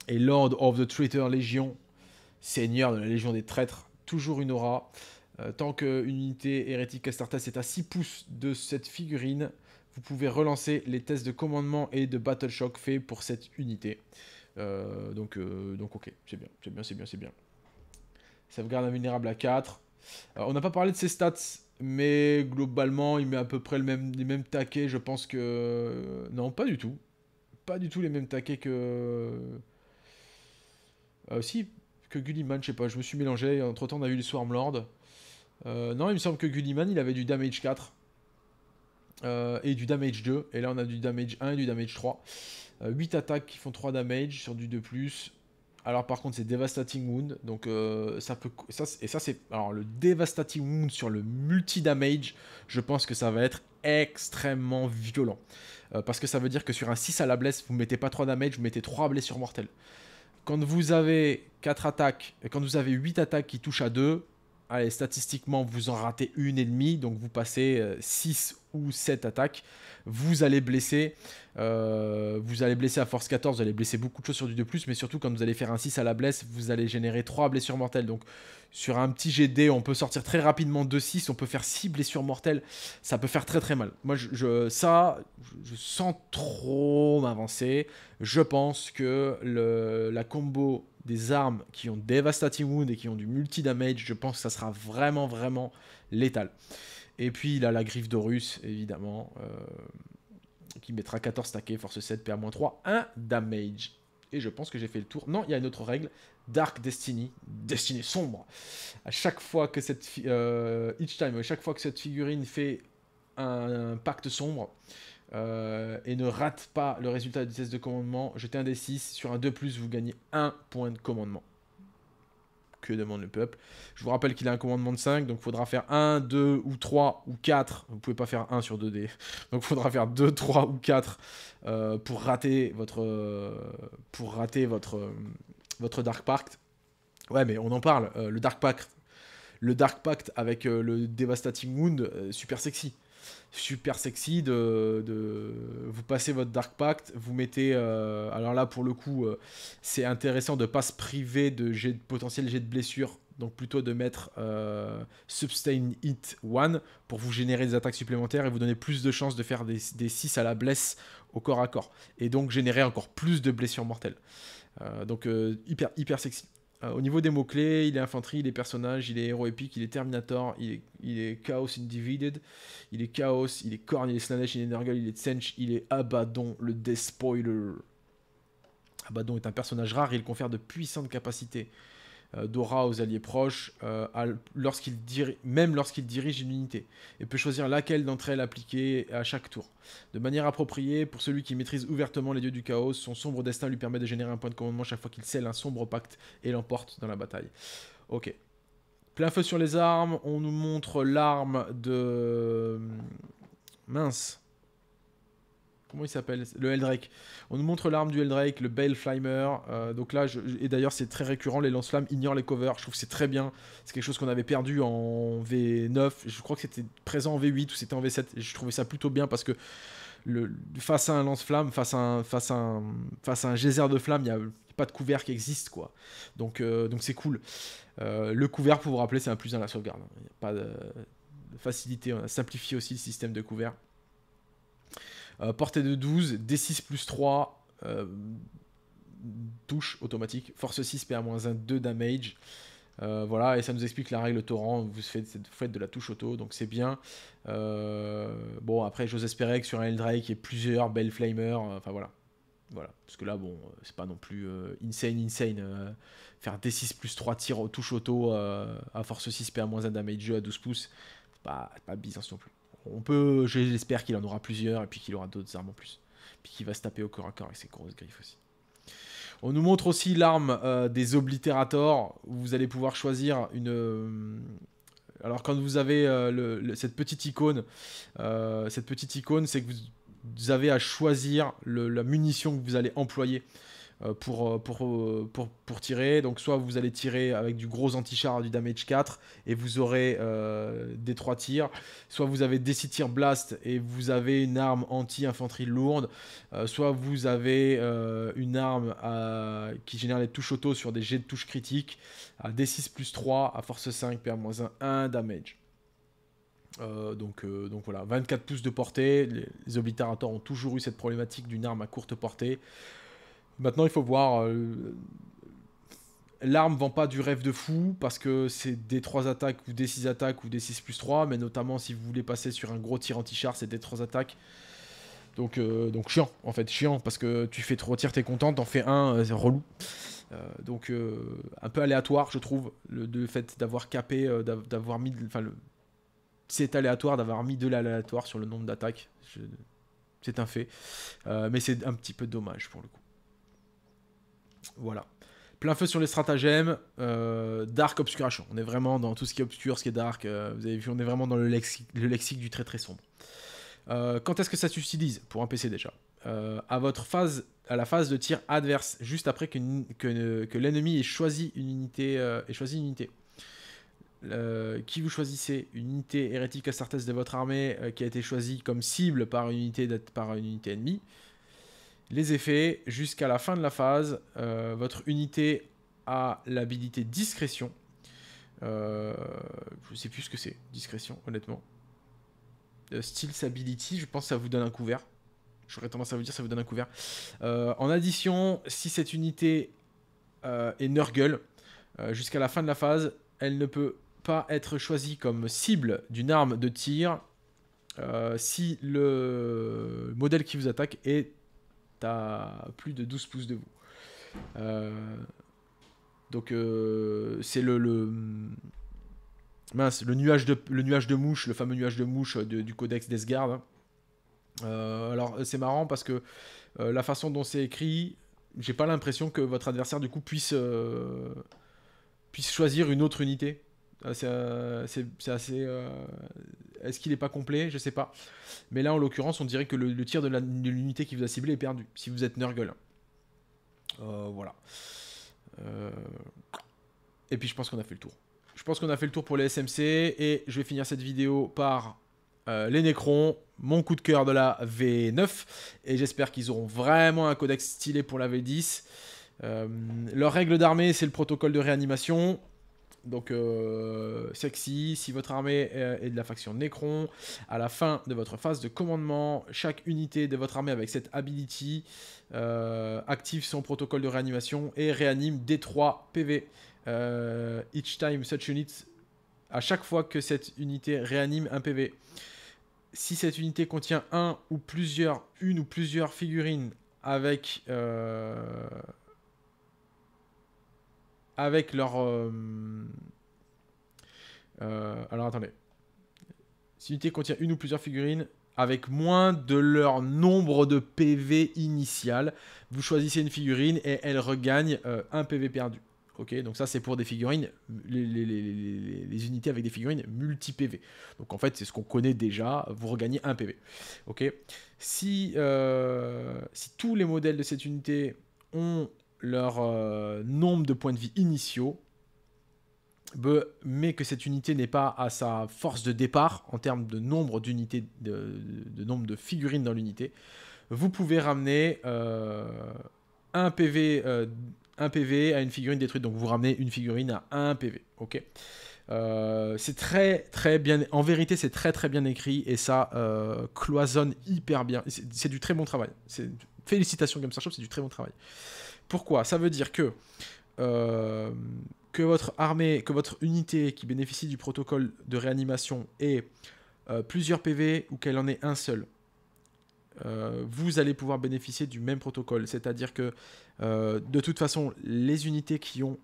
et Lord of the Traitor Legion, seigneur de la Légion des Traîtres, toujours une aura. Euh, tant qu'une unité hérétique Astartes est à 6 pouces de cette figurine, vous pouvez relancer les tests de commandement et de battle shock faits pour cette unité. Euh, donc, euh, donc ok, c'est bien, c'est bien, c'est bien, c'est bien. garde invulnérable à 4. on n'a pas parlé de ses stats, mais globalement, il met à peu près les mêmes taquets, je pense que... Non, pas du tout. Pas du tout les mêmes taquets que... Aussi ah, que Gulliman, je sais pas, je me suis mélangé. Entre temps, on a eu le Swarmlord. Euh, non, il me semble que Gulliman, il avait du damage 4 euh, et du damage 2. Et là, on a du damage 1 et du damage 3. 8 euh, attaques qui font 3 damage sur du 2. Alors, par contre, c'est Devastating Wound. Donc, euh, ça peut. Ça, et ça, c'est. Alors, le Devastating Wound sur le multi-damage, je pense que ça va être extrêmement violent. parce que ça veut dire que sur un 6 à la blesse, vous mettez pas 3 damage, vous mettez 3 blessures mortelles quand vous avez 4 attaques, et quand vous avez 8 attaques qui touchent à 2, allez, statistiquement, vous en ratez une et demie, donc vous passez 6 euh, ou 7 attaques, vous allez blesser, euh, vous allez blesser à force 14, vous allez blesser beaucoup de choses sur du 2+, mais surtout quand vous allez faire un 6 à la blesse, vous allez générer 3 blessures mortelles, donc sur un petit GD, on peut sortir très rapidement 2-6, on peut faire 6 blessures mortelles, ça peut faire très très mal. Moi, je, ça, je, sens trop m'avancer, je pense que le, la combo des armes qui ont Devastating Wound et qui ont du multi-damage, je pense que ça sera vraiment, vraiment létal. Et puis il a la griffe d'Horus, évidemment, euh, qui mettra 14 taquets, force 7, PA-3, 1 damage. Et je pense que j'ai fait le tour. Non, il y a une autre règle. Dark Destiny, destinée sombre. À chaque fois que cette, euh, each time, à chaque fois que cette figurine fait un pacte sombre, euh, et ne rate pas le résultat du test de commandement. Jetez un des 6 sur un 2, vous gagnez 1 point de commandement. Que demande le peuple Je vous rappelle qu'il a un commandement de 5, donc il faudra faire 1, 2 ou 3 ou 4. Vous pouvez pas faire 1 sur 2 d Donc il faudra faire 2, 3 ou 4 euh, pour rater votre. Euh, pour rater votre. votre Dark Pact. Ouais, mais on en parle. le Dark Pact. Le Dark Pact avec le Devastating Wound, super sexy super sexy de, vous passer votre dark pact vous mettez euh, alors là pour le coup euh, c'est intéressant de pas se priver de, de potentiel jet de blessure donc plutôt de mettre sustain euh, Substain Hit 1 pour vous générer des attaques supplémentaires et vous donner plus de chances de faire des, des 6 à la blesse au corps à corps. Et donc générer encore plus de blessures mortelles. donc hyper, hyper sexy au niveau des mots-clés, il est infanterie, il est personnage, il est héros épique, il est Terminator, il est, Chaos Individed, il est Chaos, il est Korn, il est Slanesh, il est Nergal, il est Tsench, il est Abaddon, le Despoiler. Abaddon est un personnage rare, il confère de puissantes capacités euh, Dora aux alliés proches, euh, même lorsqu'il dirige une unité, et peut choisir laquelle d'entre elles appliquer à chaque tour. De manière appropriée, pour celui qui maîtrise ouvertement les dieux du chaos, son sombre destin lui permet de générer un point de commandement chaque fois qu'il scelle un sombre pacte et l'emporte dans la bataille. Ok. Plein feu sur les armes, on nous montre l'arme de... Mince comment il s'appelle Le Eldrake. On nous montre l'arme du Eldrake, le Bale Euh, donc là, et d'ailleurs, c'est très récurrent, les lance-flammes ignorent les covers. Je trouve que c'est très bien. C'est quelque chose qu'on avait perdu en V9. Je crois que c'était présent en V8 ou c'était en V7. je trouvais ça plutôt bien parce que le, face à un lance-flamme, face à un, face face à un geyser de flamme, il n'y a pas de couvert qui existe quoi. Donc euh, donc c'est cool. Euh, le couvert pour vous rappeler c'est un plus dans la sauvegarde. Il n'y a pas de facilité, on a simplifié aussi le système de couvert. Euh, portée de 12, D6 plus 3, euh, touche automatique, force 6, PA-1, 2 damage. Euh, voilà, et ça nous explique la règle torrent, vous faites, de la touche auto, donc c'est bien. bon, après, j'ose espérer que sur un Eldrake, il y ait plusieurs belles flamers, enfin voilà. Voilà, parce que là, bon, c'est pas non plus insane, insane. faire D6 plus 3 tirs touche auto à force 6, PA-1 damage à 12 pouces, pas, pas bizarre non plus on peut, j'espère qu'il en aura plusieurs et puis qu'il aura d'autres armes en plus. Puis qu'il va se taper au corps à corps avec ses grosses griffes aussi. On nous montre aussi l'arme euh, des Obliterators. où vous allez pouvoir choisir une... Euh, alors quand vous avez euh, cette petite icône, cette petite icône, c'est que vous, avez à choisir la munition que vous allez employer. Euh, euh, euh, pour, pour, tirer. Donc soit vous allez tirer avec du gros anti-char du damage 4 et vous aurez des 3 tirs, soit vous avez des 6 tirs blast et vous avez une arme anti-infanterie lourde, soit vous avez une arme qui génère les touches auto sur des jets de touches critiques à D6 plus 3 à force 5 PA-1 1 damage. donc, donc, voilà, 24 pouces de portée. Les, obliterators ont toujours eu cette problématique d'une arme à courte portée. Maintenant, il faut voir. Euh, l'arme vend pas du rêve de fou parce que c'est des 3 attaques ou des 6 attaques ou des 6 plus 3, mais notamment si vous voulez passer sur un gros tir anti-char, c'est des 3 attaques. Donc, euh, donc chiant, en fait, chiant, parce que tu fais trois tirs, t'es content, t'en fais un, euh, c'est relou. donc un peu aléatoire, je trouve, le, fait d'avoir capé, d'avoir mis... Enfin, c'est aléatoire, d'avoir mis de l'aléatoire sur le nombre d'attaques. C'est un fait. mais c'est un petit peu dommage pour le coup. Voilà. Plein feu sur les stratagèmes, euh, dark obscuration. On est vraiment dans tout ce qui est obscur, ce qui est dark. Euh, vous avez vu, on est vraiment dans le lexique, du très très sombre. Euh, quand est-ce que ça s'utilise Pour un PC déjà. à votre phase, à la phase de tir adverse, juste après que, l'ennemi ait choisi une unité, choisi une unité. qui vous choisissez, une unité hérétique à Astartes de votre armée qui a été choisie comme cible par par une unité ennemie, les effets jusqu'à la fin de la phase. Euh, votre unité a l'habilité discrétion. Je euh, je sais plus ce que c'est, discrétion, honnêtement. Euh, Ability, je pense que ça vous donne un couvert. J'aurais tendance à vous dire ça vous donne un couvert. Euh, en addition, si cette unité est Nurgle, jusqu'à la fin de la phase, elle ne peut pas être choisie comme cible d'une arme de tir si le modèle qui vous attaque est à plus de 12 pouces de vous. Euh, donc euh, c'est le, le, mince le nuage de le nuage de mouche, le fameux nuage de mouche du codex d'Esgarde. Euh, alors c'est marrant parce que euh, la façon dont c'est écrit, j'ai pas l'impression que votre adversaire du coup puisse puisse choisir une autre unité. Euh, euh, c'est assez. Euh, est-ce qu'il n'est pas complet Je sais pas. Mais là, en l'occurrence, on dirait que le, tir de l'unité qui vous a ciblé est perdu, si vous êtes Nurgle. voilà. Et puis, je pense qu'on a fait le tour. Je pense qu'on a fait le tour pour les SMC. Et je vais finir cette vidéo par les Necrons, mon coup de cœur de la V9, et j'espère qu'ils auront vraiment un codex stylé pour la V10. leur règle d'armée, c'est le protocole de réanimation donc euh, sexy, si votre armée euh, est de la faction Necron, à la fin de votre phase de commandement, chaque unité de votre armée avec cette ability euh, active son protocole de réanimation et réanime D3 PV. each time such unit, à chaque fois que cette unité réanime un PV. Si cette unité contient un ou plusieurs, une ou plusieurs figurines avec avec leur. Euh, euh, alors attendez. Si l'unité contient une ou plusieurs figurines avec moins de leur nombre de PV initial, vous choisissez une figurine et elle regagne euh, un PV perdu. Ok, donc ça c'est pour des figurines, les, unités avec des figurines multi-PV. Donc en fait c'est ce qu'on connaît déjà, vous regagnez un PV. Ok, si, si tous les modèles de cette unité ont leur euh, nombre de points de vie initiaux, mais que cette unité n'est pas à sa force de départ en termes de nombre d'unités, de, nombre de figurines dans l'unité, vous pouvez ramener euh, un, PV, euh, un PV à une figurine détruite. Donc vous ramenez une figurine à un PV. Ok. c'est très très bien. En vérité, c'est très très bien écrit et ça cloisonne hyper bien. C'est du très bon travail. Félicitations Game c'est du très bon travail. Pourquoi Ça veut dire que, euh, que votre armée, que votre unité qui bénéficie du protocole de réanimation ait euh, plusieurs PV ou qu'elle en ait un seul. Euh, vous allez pouvoir bénéficier du même protocole. C'est-à-dire que de toute façon, les unités qui ont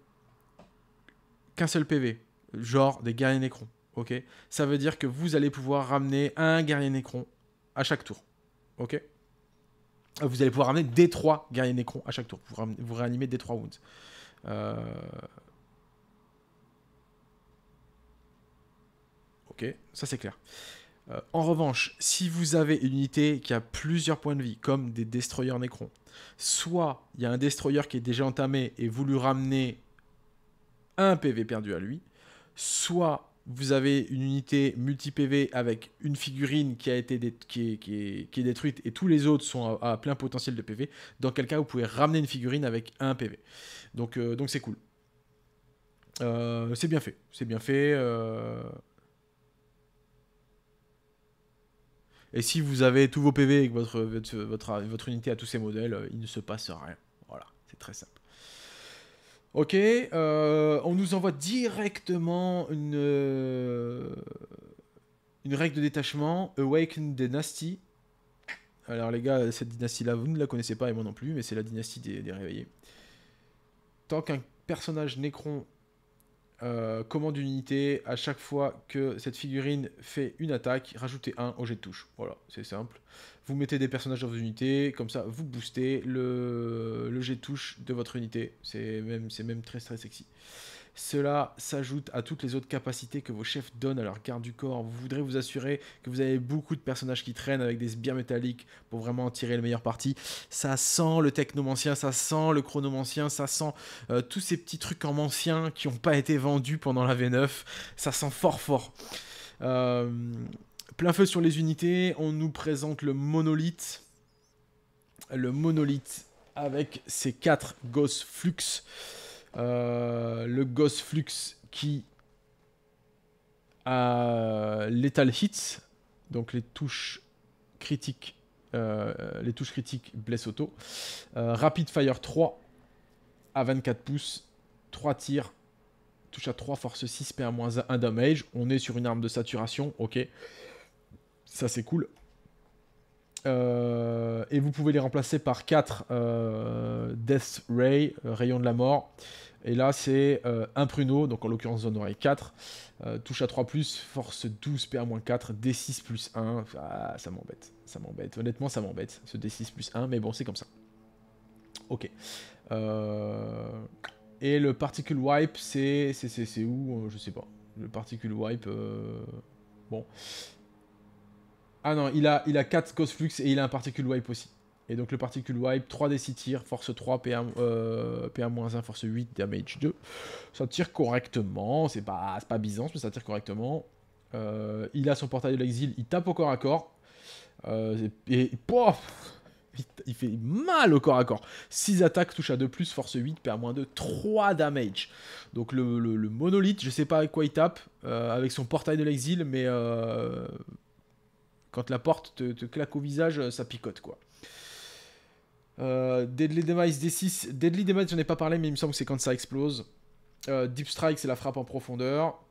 qu'un seul PV, genre des guerriers nécrons, ok, ça veut dire que vous allez pouvoir ramener un guerrier nécron à chaque tour. Ok vous allez pouvoir ramener des 3 guerriers Necron à chaque tour. Vous, vous réanimez des 3 wounds. Euh, ok, ça c'est clair. Euh, en revanche, si vous avez une unité qui a plusieurs points de vie, comme des destroyers nécrons, soit il y a un destroyer qui est déjà entamé et vous lui ramenez un PV perdu à lui, soit vous avez une unité multi-PV avec une figurine qui, a été est, qui, détruite et tous les autres sont à, plein potentiel de PV, dans quel cas vous pouvez ramener une figurine avec un PV. Donc euh, donc c'est cool. Euh, c'est bien fait. C'est bien fait. Euh. Et si vous avez tous vos PV et que votre, votre, votre, unité a tous ces modèles, il ne se passe rien. Voilà, c'est très simple. Ok, euh, on nous envoie directement une, euh, une règle de détachement, Awaken Dynasty. Alors les gars, cette dynastie-là, vous ne la connaissez pas et moi non plus, mais c'est la dynastie des, réveillés. Tant qu'un personnage nécron euh, commande une unité, à chaque fois que cette figurine fait une attaque, rajoutez un au jet de touche. Voilà, c'est simple. Vous mettez des personnages dans vos unités, comme ça vous boostez le, le jet touche de votre unité. C'est même, même très très sexy. Cela s'ajoute à toutes les autres capacités que vos chefs donnent à leur garde du corps. Vous voudrez vous assurer que vous avez beaucoup de personnages qui traînent avec des sbires métalliques pour vraiment en tirer le meilleur parti. Ça sent le technomancien, ça sent le chronomancien, ça sent euh, tous ces petits trucs en mancien qui n'ont pas été vendus pendant la V9. Ça sent fort fort. Euh, Plein feu sur les unités, on nous présente le monolithe. Le monolithe avec ses 4 Ghost Flux. Euh, le Ghost Flux qui a Lethal Hits, donc les touches critiques, euh, les touches critiques bless auto. Euh, rapid Fire 3 à 24 pouces, 3 tirs, touche à 3, force 6, PA-1 damage. On est sur une arme de saturation, ok. Ça, c'est cool. Euh, et vous pouvez les remplacer par 4 euh, Death Ray, euh, rayon de la mort. Et là, c'est un pruneau, donc en l'occurrence, on aurait 4. touche à 3, force 12, PA-4, D6 plus 1. Ah, ça m'embête, ça m'embête. Honnêtement, ça m'embête, ce D6 plus 1, mais bon, c'est comme ça. Ok. Et le Particle Wipe, c'est. C'est où Je sais pas. Le Particle Wipe. Bon. Ah non, il a, il a 4 cause flux et il a un particule wipe aussi. Et donc le particule wipe, 3 6 tirs, force 3, PA, 1 force 8, damage 2. Ça tire correctement, c'est pas, pas Byzance, mais ça tire correctement. Euh, il a son portail de l'exil, il tape au corps à corps. Euh, et, pof il, fait mal au corps à corps. 6 attaques, touche à 2, force 8, PA-2, 3 damage. Donc le, monolithe, je sais pas à quoi il tape, euh, avec son portail de l'exil, mais quand la porte te, claque au visage, euh, ça picote, quoi. Euh, Deadly Demise D6. Deadly Demise, j'en ai pas parlé, mais il me semble que c'est quand ça explose. Euh, Deep Strike, c'est la frappe en profondeur.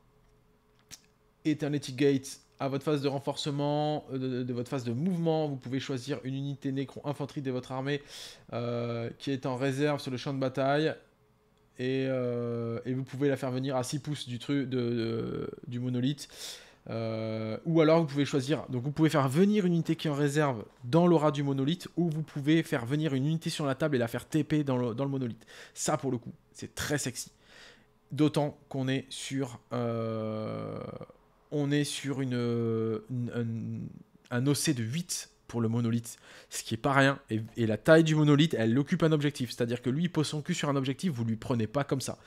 Eternity Gate, à votre phase de renforcement, de, votre phase de mouvement, vous pouvez choisir une unité nécro-infanterie de votre armée qui est en réserve sur le champ de bataille. Et, vous pouvez la faire venir à 6 pouces du, truc du monolithe. Euh, ou alors vous pouvez choisir, donc vous pouvez faire venir une unité qui est en réserve dans l'aura du monolithe, ou vous pouvez faire venir une unité sur la table et la faire TP dans le, dans monolithe. Ça pour le coup, c'est très sexy. D'autant qu'on est sur, euh, on est sur une, un OC de 8 pour le monolithe, ce qui est pas rien. Et, la taille du monolithe, elle occupe un objectif. C'est-à-dire que lui, il pose son cul sur un objectif, vous lui prenez pas comme ça.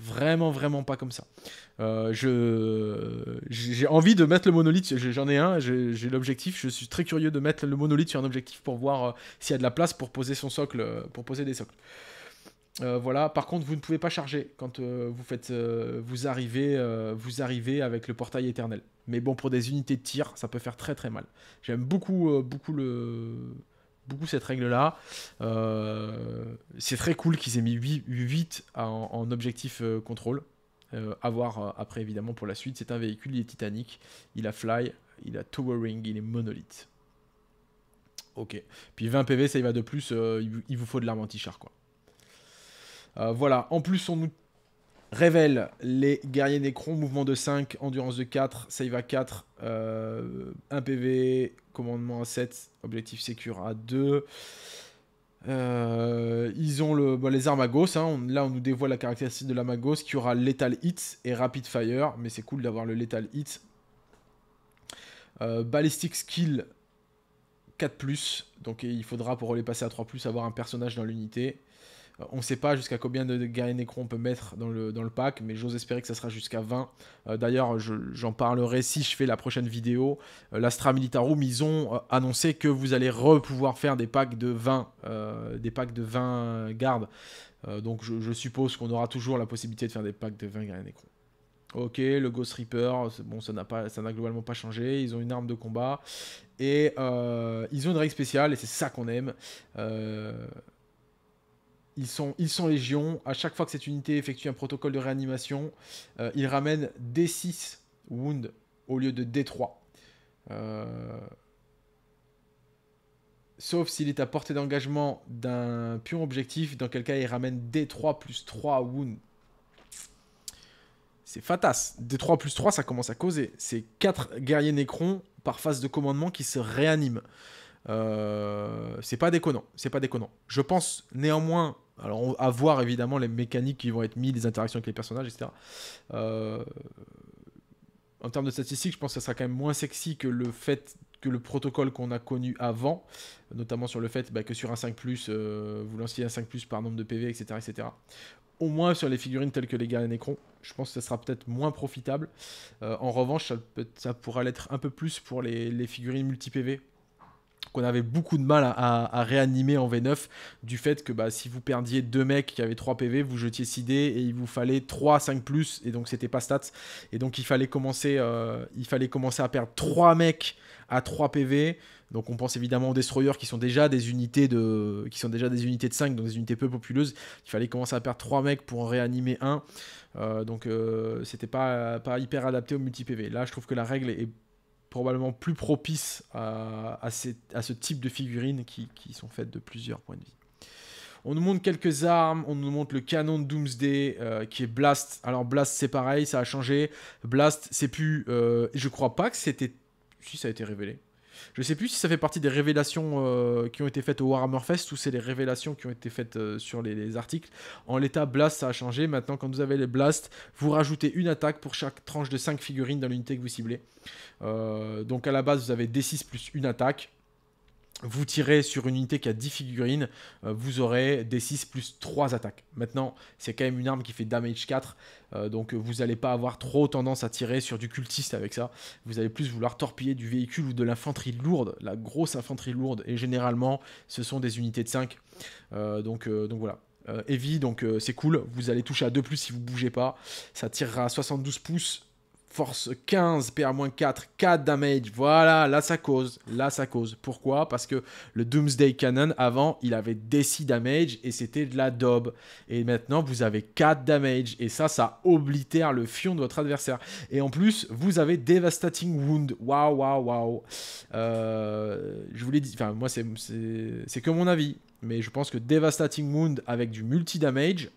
Vraiment, vraiment pas comme ça. Euh, je J'ai envie de mettre le monolithe, j'en ai un, j'ai l'objectif, je suis très curieux de mettre le monolithe sur un objectif pour voir euh, s'il y a de la place pour poser son socle, euh, pour poser des socles. voilà. Par contre, vous ne pouvez pas charger quand vous faites, vous arrivez, vous arrivez avec le portail éternel. Mais bon, pour des unités de tir, ça peut faire très très mal. J'aime beaucoup, euh, beaucoup, le... beaucoup cette règle-là. Euh, c'est très cool qu'ils aient mis 8, en, objectif euh, contrôle. à voir après, évidemment, pour la suite. C'est un véhicule, il est Titanic. Il a fly, il a towering, il est monolithe. Ok. Puis 20 PV, ça y va de plus. il vous faut de l'arme anti-char, quoi. voilà. En plus, on nous révèle les guerriers Necron, mouvement de 5, endurance de 4, save à 4, 1 PV, commandement à 7, objectif sécure à 2. Euh, ils ont le, les armes à gosse hein. là, on nous dévoile la caractéristique de la Magos qui aura Lethal Hit et Rapid Fire. Mais c'est cool d'avoir le Lethal Hit. Euh, ballistic Skill 4. Donc il faudra pour les passer à 3, avoir un personnage dans l'unité. Euh, on ne sait pas jusqu'à combien de, guerriers nécrons on peut mettre dans le, dans le pack, mais j'ose espérer que ça sera jusqu'à 20. Euh, d'ailleurs, j'en parlerai si je fais la prochaine vidéo. Euh, L'Astra Militarum, ils ont annoncé que vous allez repouvoir faire des packs de 20, des packs de 20 gardes. donc je, suppose qu'on aura toujours la possibilité de faire des packs de 20 guerriers nécrons. Ok, le Ghost Reaper, bon, ça n'a pas, ça n'a globalement pas changé. Ils ont une arme de combat et ils ont une règle spéciale et c'est ça qu'on aime. Ils sont, ils sont légion. À chaque fois que cette unité effectue un protocole de réanimation, il euh, ils ramènent D6 wound au lieu de D3. Euh, sauf s'il est à portée d'engagement d'un pion objectif, dans quel cas il ramène D3 plus 3 wound. C'est fatasse. D3 plus 3, ça commence à causer. C'est 4 guerriers nécrons par phase de commandement qui se réaniment. Euh, c'est pas déconnant, c'est pas déconnant. Je pense néanmoins alors, à voir évidemment les mécaniques qui vont être mises, les interactions avec les personnages, etc. Euh, en termes de statistiques, je pense que ça sera quand même moins sexy que le fait que le protocole qu'on a connu avant, notamment sur le fait bah, que sur un 5, euh, vous lanciez un 5 par nombre de PV, etc., etc. Au moins sur les figurines telles que les gars Necron, je pense que ça sera peut-être moins profitable. Euh, en revanche, ça, pourra l'être un peu plus pour les figurines multi-PV, qu'on avait beaucoup de mal à, réanimer en V9 du fait que bah, si vous perdiez deux mecs qui avaient 3 PV, vous jetiez 6 et il vous fallait 3 5 plus et donc c'était pas stats et donc il fallait commencer euh, il fallait commencer à perdre 3 mecs à 3 PV. Donc on pense évidemment aux destroyers qui sont déjà des unités de qui sont déjà des unités de 5 donc des unités peu populeuses. Il fallait commencer à perdre 3 mecs pour en réanimer un. Euh, donc euh, c'était pas pas hyper adapté au multi PV. Là, je trouve que la règle est probablement plus propice à, à, ce type de figurines qui, sont faites de plusieurs points de vie. On nous montre quelques armes, on nous montre le canon de Doomsday euh, qui est Blast. Alors Blast c'est pareil, ça a changé. Blast c'est plus... Euh, je crois pas que c'était... Si ça a été révélé, je sais plus si ça fait partie des révélations euh, qui ont été faites au Warhammer Fest ou c'est les révélations qui ont été faites euh, sur les, les, articles. En l'état, Blast, ça a changé. Maintenant, quand vous avez les Blast, vous rajoutez une attaque pour chaque tranche de 5 figurines dans l'unité que vous ciblez. Euh, donc à la base, vous avez D6 plus une attaque vous tirez sur une unité qui a 10 figurines, euh, vous aurez des 6 plus 3 attaques. Maintenant, c'est quand même une arme qui fait damage 4, euh, donc vous n'allez pas avoir trop tendance à tirer sur du cultiste avec ça. Vous allez plus vouloir torpiller du véhicule ou de l'infanterie lourde, la grosse infanterie lourde, et généralement, ce sont des unités de 5. Euh, donc, donc voilà. heavy, donc c'est cool, vous allez toucher à 2 plus si vous bougez pas, ça tirera à 72 pouces force 15, PR-4, 4 damage. Voilà, là ça cause. Là ça cause. Pourquoi Parce que le Doomsday Cannon, avant, il avait des 6 damage et c'était de la daube. Et maintenant, vous avez 4 damage. Et ça, ça oblitère le fion de votre adversaire. Et en plus, vous avez Devastating Wound. Waouh, waouh, waouh. Euh, je vous l'ai dit, enfin, moi, c'est que mon avis. Mais je pense que Devastating Wound avec du multi-damage,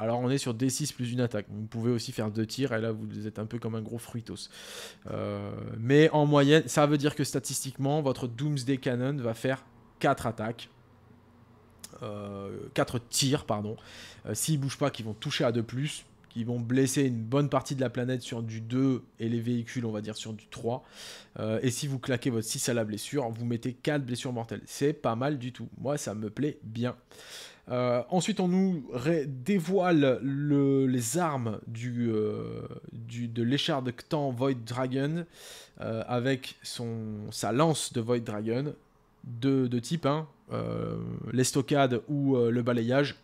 alors on est sur D6 plus une attaque. Vous pouvez aussi faire deux tirs et là vous êtes un peu comme un gros fruitos. Euh, mais en moyenne, ça veut dire que statistiquement, votre Doomsday Cannon va faire 4 attaques. 4 euh, tirs, pardon. S'ils euh, S'ils bougent pas, qu'ils vont toucher à 2 plus, vont blesser une bonne partie de la planète sur du 2 et les véhicules, on va dire, sur du 3. et si vous claquez votre 6 à la blessure, vous mettez 4 blessures mortelles. C'est pas mal du tout. Moi, ça me plaît bien. Euh, ensuite, on nous dévoile les armes euh, de l'écharpe de Void Dragon euh, avec sa lance de Void Dragon de, type hein, l'estocade ou le balayage.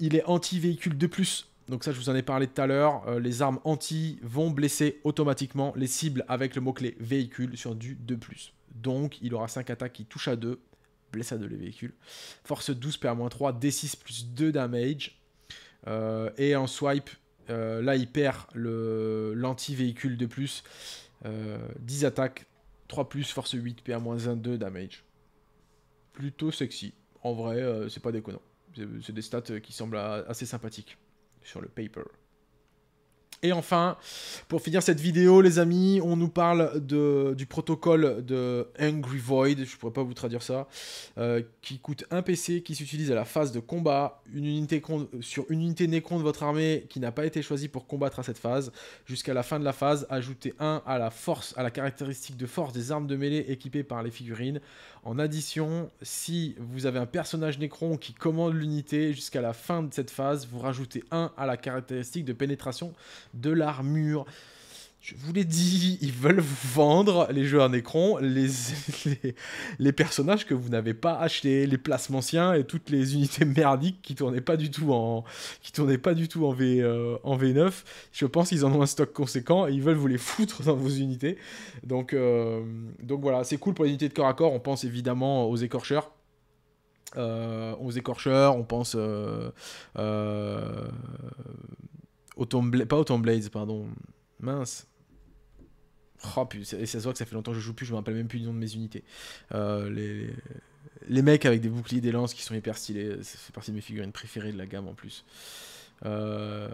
il est anti-véhicule de plus, donc ça je vous en ai parlé tout à l'heure. les armes anti vont blesser automatiquement les cibles avec le mot-clé véhicule sur du 2 ⁇ donc il aura 5 attaques qui touchent à 2 blessade les véhicules. Force 12 PA-3, D6 plus 2 damage. Euh, et en swipe, euh, là il perd l'anti-véhicule de plus. 10 euh, attaques, 3 plus, force 8, PA-1, 2 damage. Plutôt sexy. En vrai, c'est pas déconnant. C'est des stats qui semblent assez sympathiques sur le paper. Et enfin, pour finir cette vidéo, les amis, on nous parle de, du protocole de Angry Void, je ne pourrais pas vous traduire ça, euh, qui coûte un PC, qui s'utilise à la phase de combat, une unité sur une unité nécon de votre armée qui n'a pas été choisie pour combattre à cette phase. Jusqu'à la fin de la phase, ajoutez 1 à la force, à la caractéristique de force des armes de mêlée équipées par les figurines. En addition, si vous avez un personnage nécron qui commande l'unité jusqu'à la fin de cette phase, vous rajoutez un à la caractéristique de pénétration de l'armure. Je vous l'ai dit, ils veulent vendre les jeux en Necron, les, les, personnages que vous n'avez pas achetés, les placements siens et toutes les unités merdiques qui tournaient pas du tout en, qui tournaient pas du tout en, v, euh, en V9. Je pense qu'ils en ont un stock conséquent et ils veulent vous les foutre dans vos unités. Donc, euh, donc voilà, c'est cool pour les unités de corps à corps. On pense évidemment aux écorcheurs. Euh, aux écorcheurs, on pense aux Tomb... pas aux Tomb pardon, Mince. Oh, putain, ça, se voit que ça fait longtemps que je joue plus, je me rappelle même plus du nom de mes unités. Euh, les, les, mecs avec des boucliers, des lances qui sont hyper stylés, c'est partie de mes figurines préférées de la gamme en plus. Euh,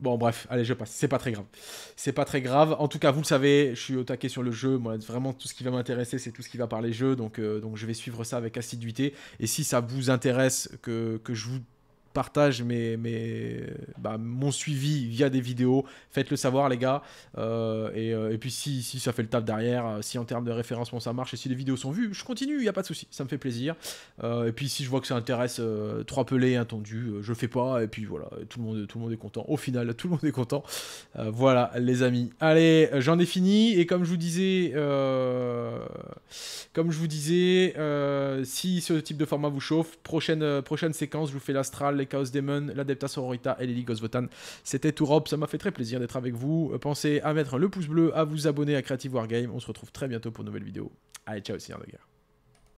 bon, bref, allez, je passe. C'est pas très grave. C'est pas très grave. En tout cas, vous le savez, je suis au taquet sur le jeu. Moi, vraiment, tout ce qui va m'intéresser, c'est tout ce qui va par les jeux. Donc, euh, donc, je vais suivre ça avec assiduité. Et si ça vous intéresse, que, que je vous partage mes, mes, bah, mon suivi via des vidéos. Faites-le savoir, les gars. Euh, euh, et, puis, si, ça fait le taf derrière, euh, si en termes de référencement ça marche et si les vidéos sont vues, je continue, il n'y a pas de souci. Ça me fait plaisir. et puis, si je vois que ça intéresse trois pelés et un je fais pas. Et puis voilà, tout le, monde, tout le monde est content. Au final, tout le monde est content. voilà, les amis. Allez, j'en ai fini. Et comme je vous disais, comme je vous disais, si ce type de format vous chauffe, prochaine, prochaine séquence, je vous fais l'astral, Chaos Demon, l'Adepta Sororita et Lily Gosvotan. C'était tout Rob, ça m'a fait très plaisir d'être avec vous. Euh, pensez à mettre le pouce bleu, à vous abonner à Creative Wargame. On se retrouve très bientôt pour une nouvelle vidéo. Allez, ciao, Seigneur de guerre.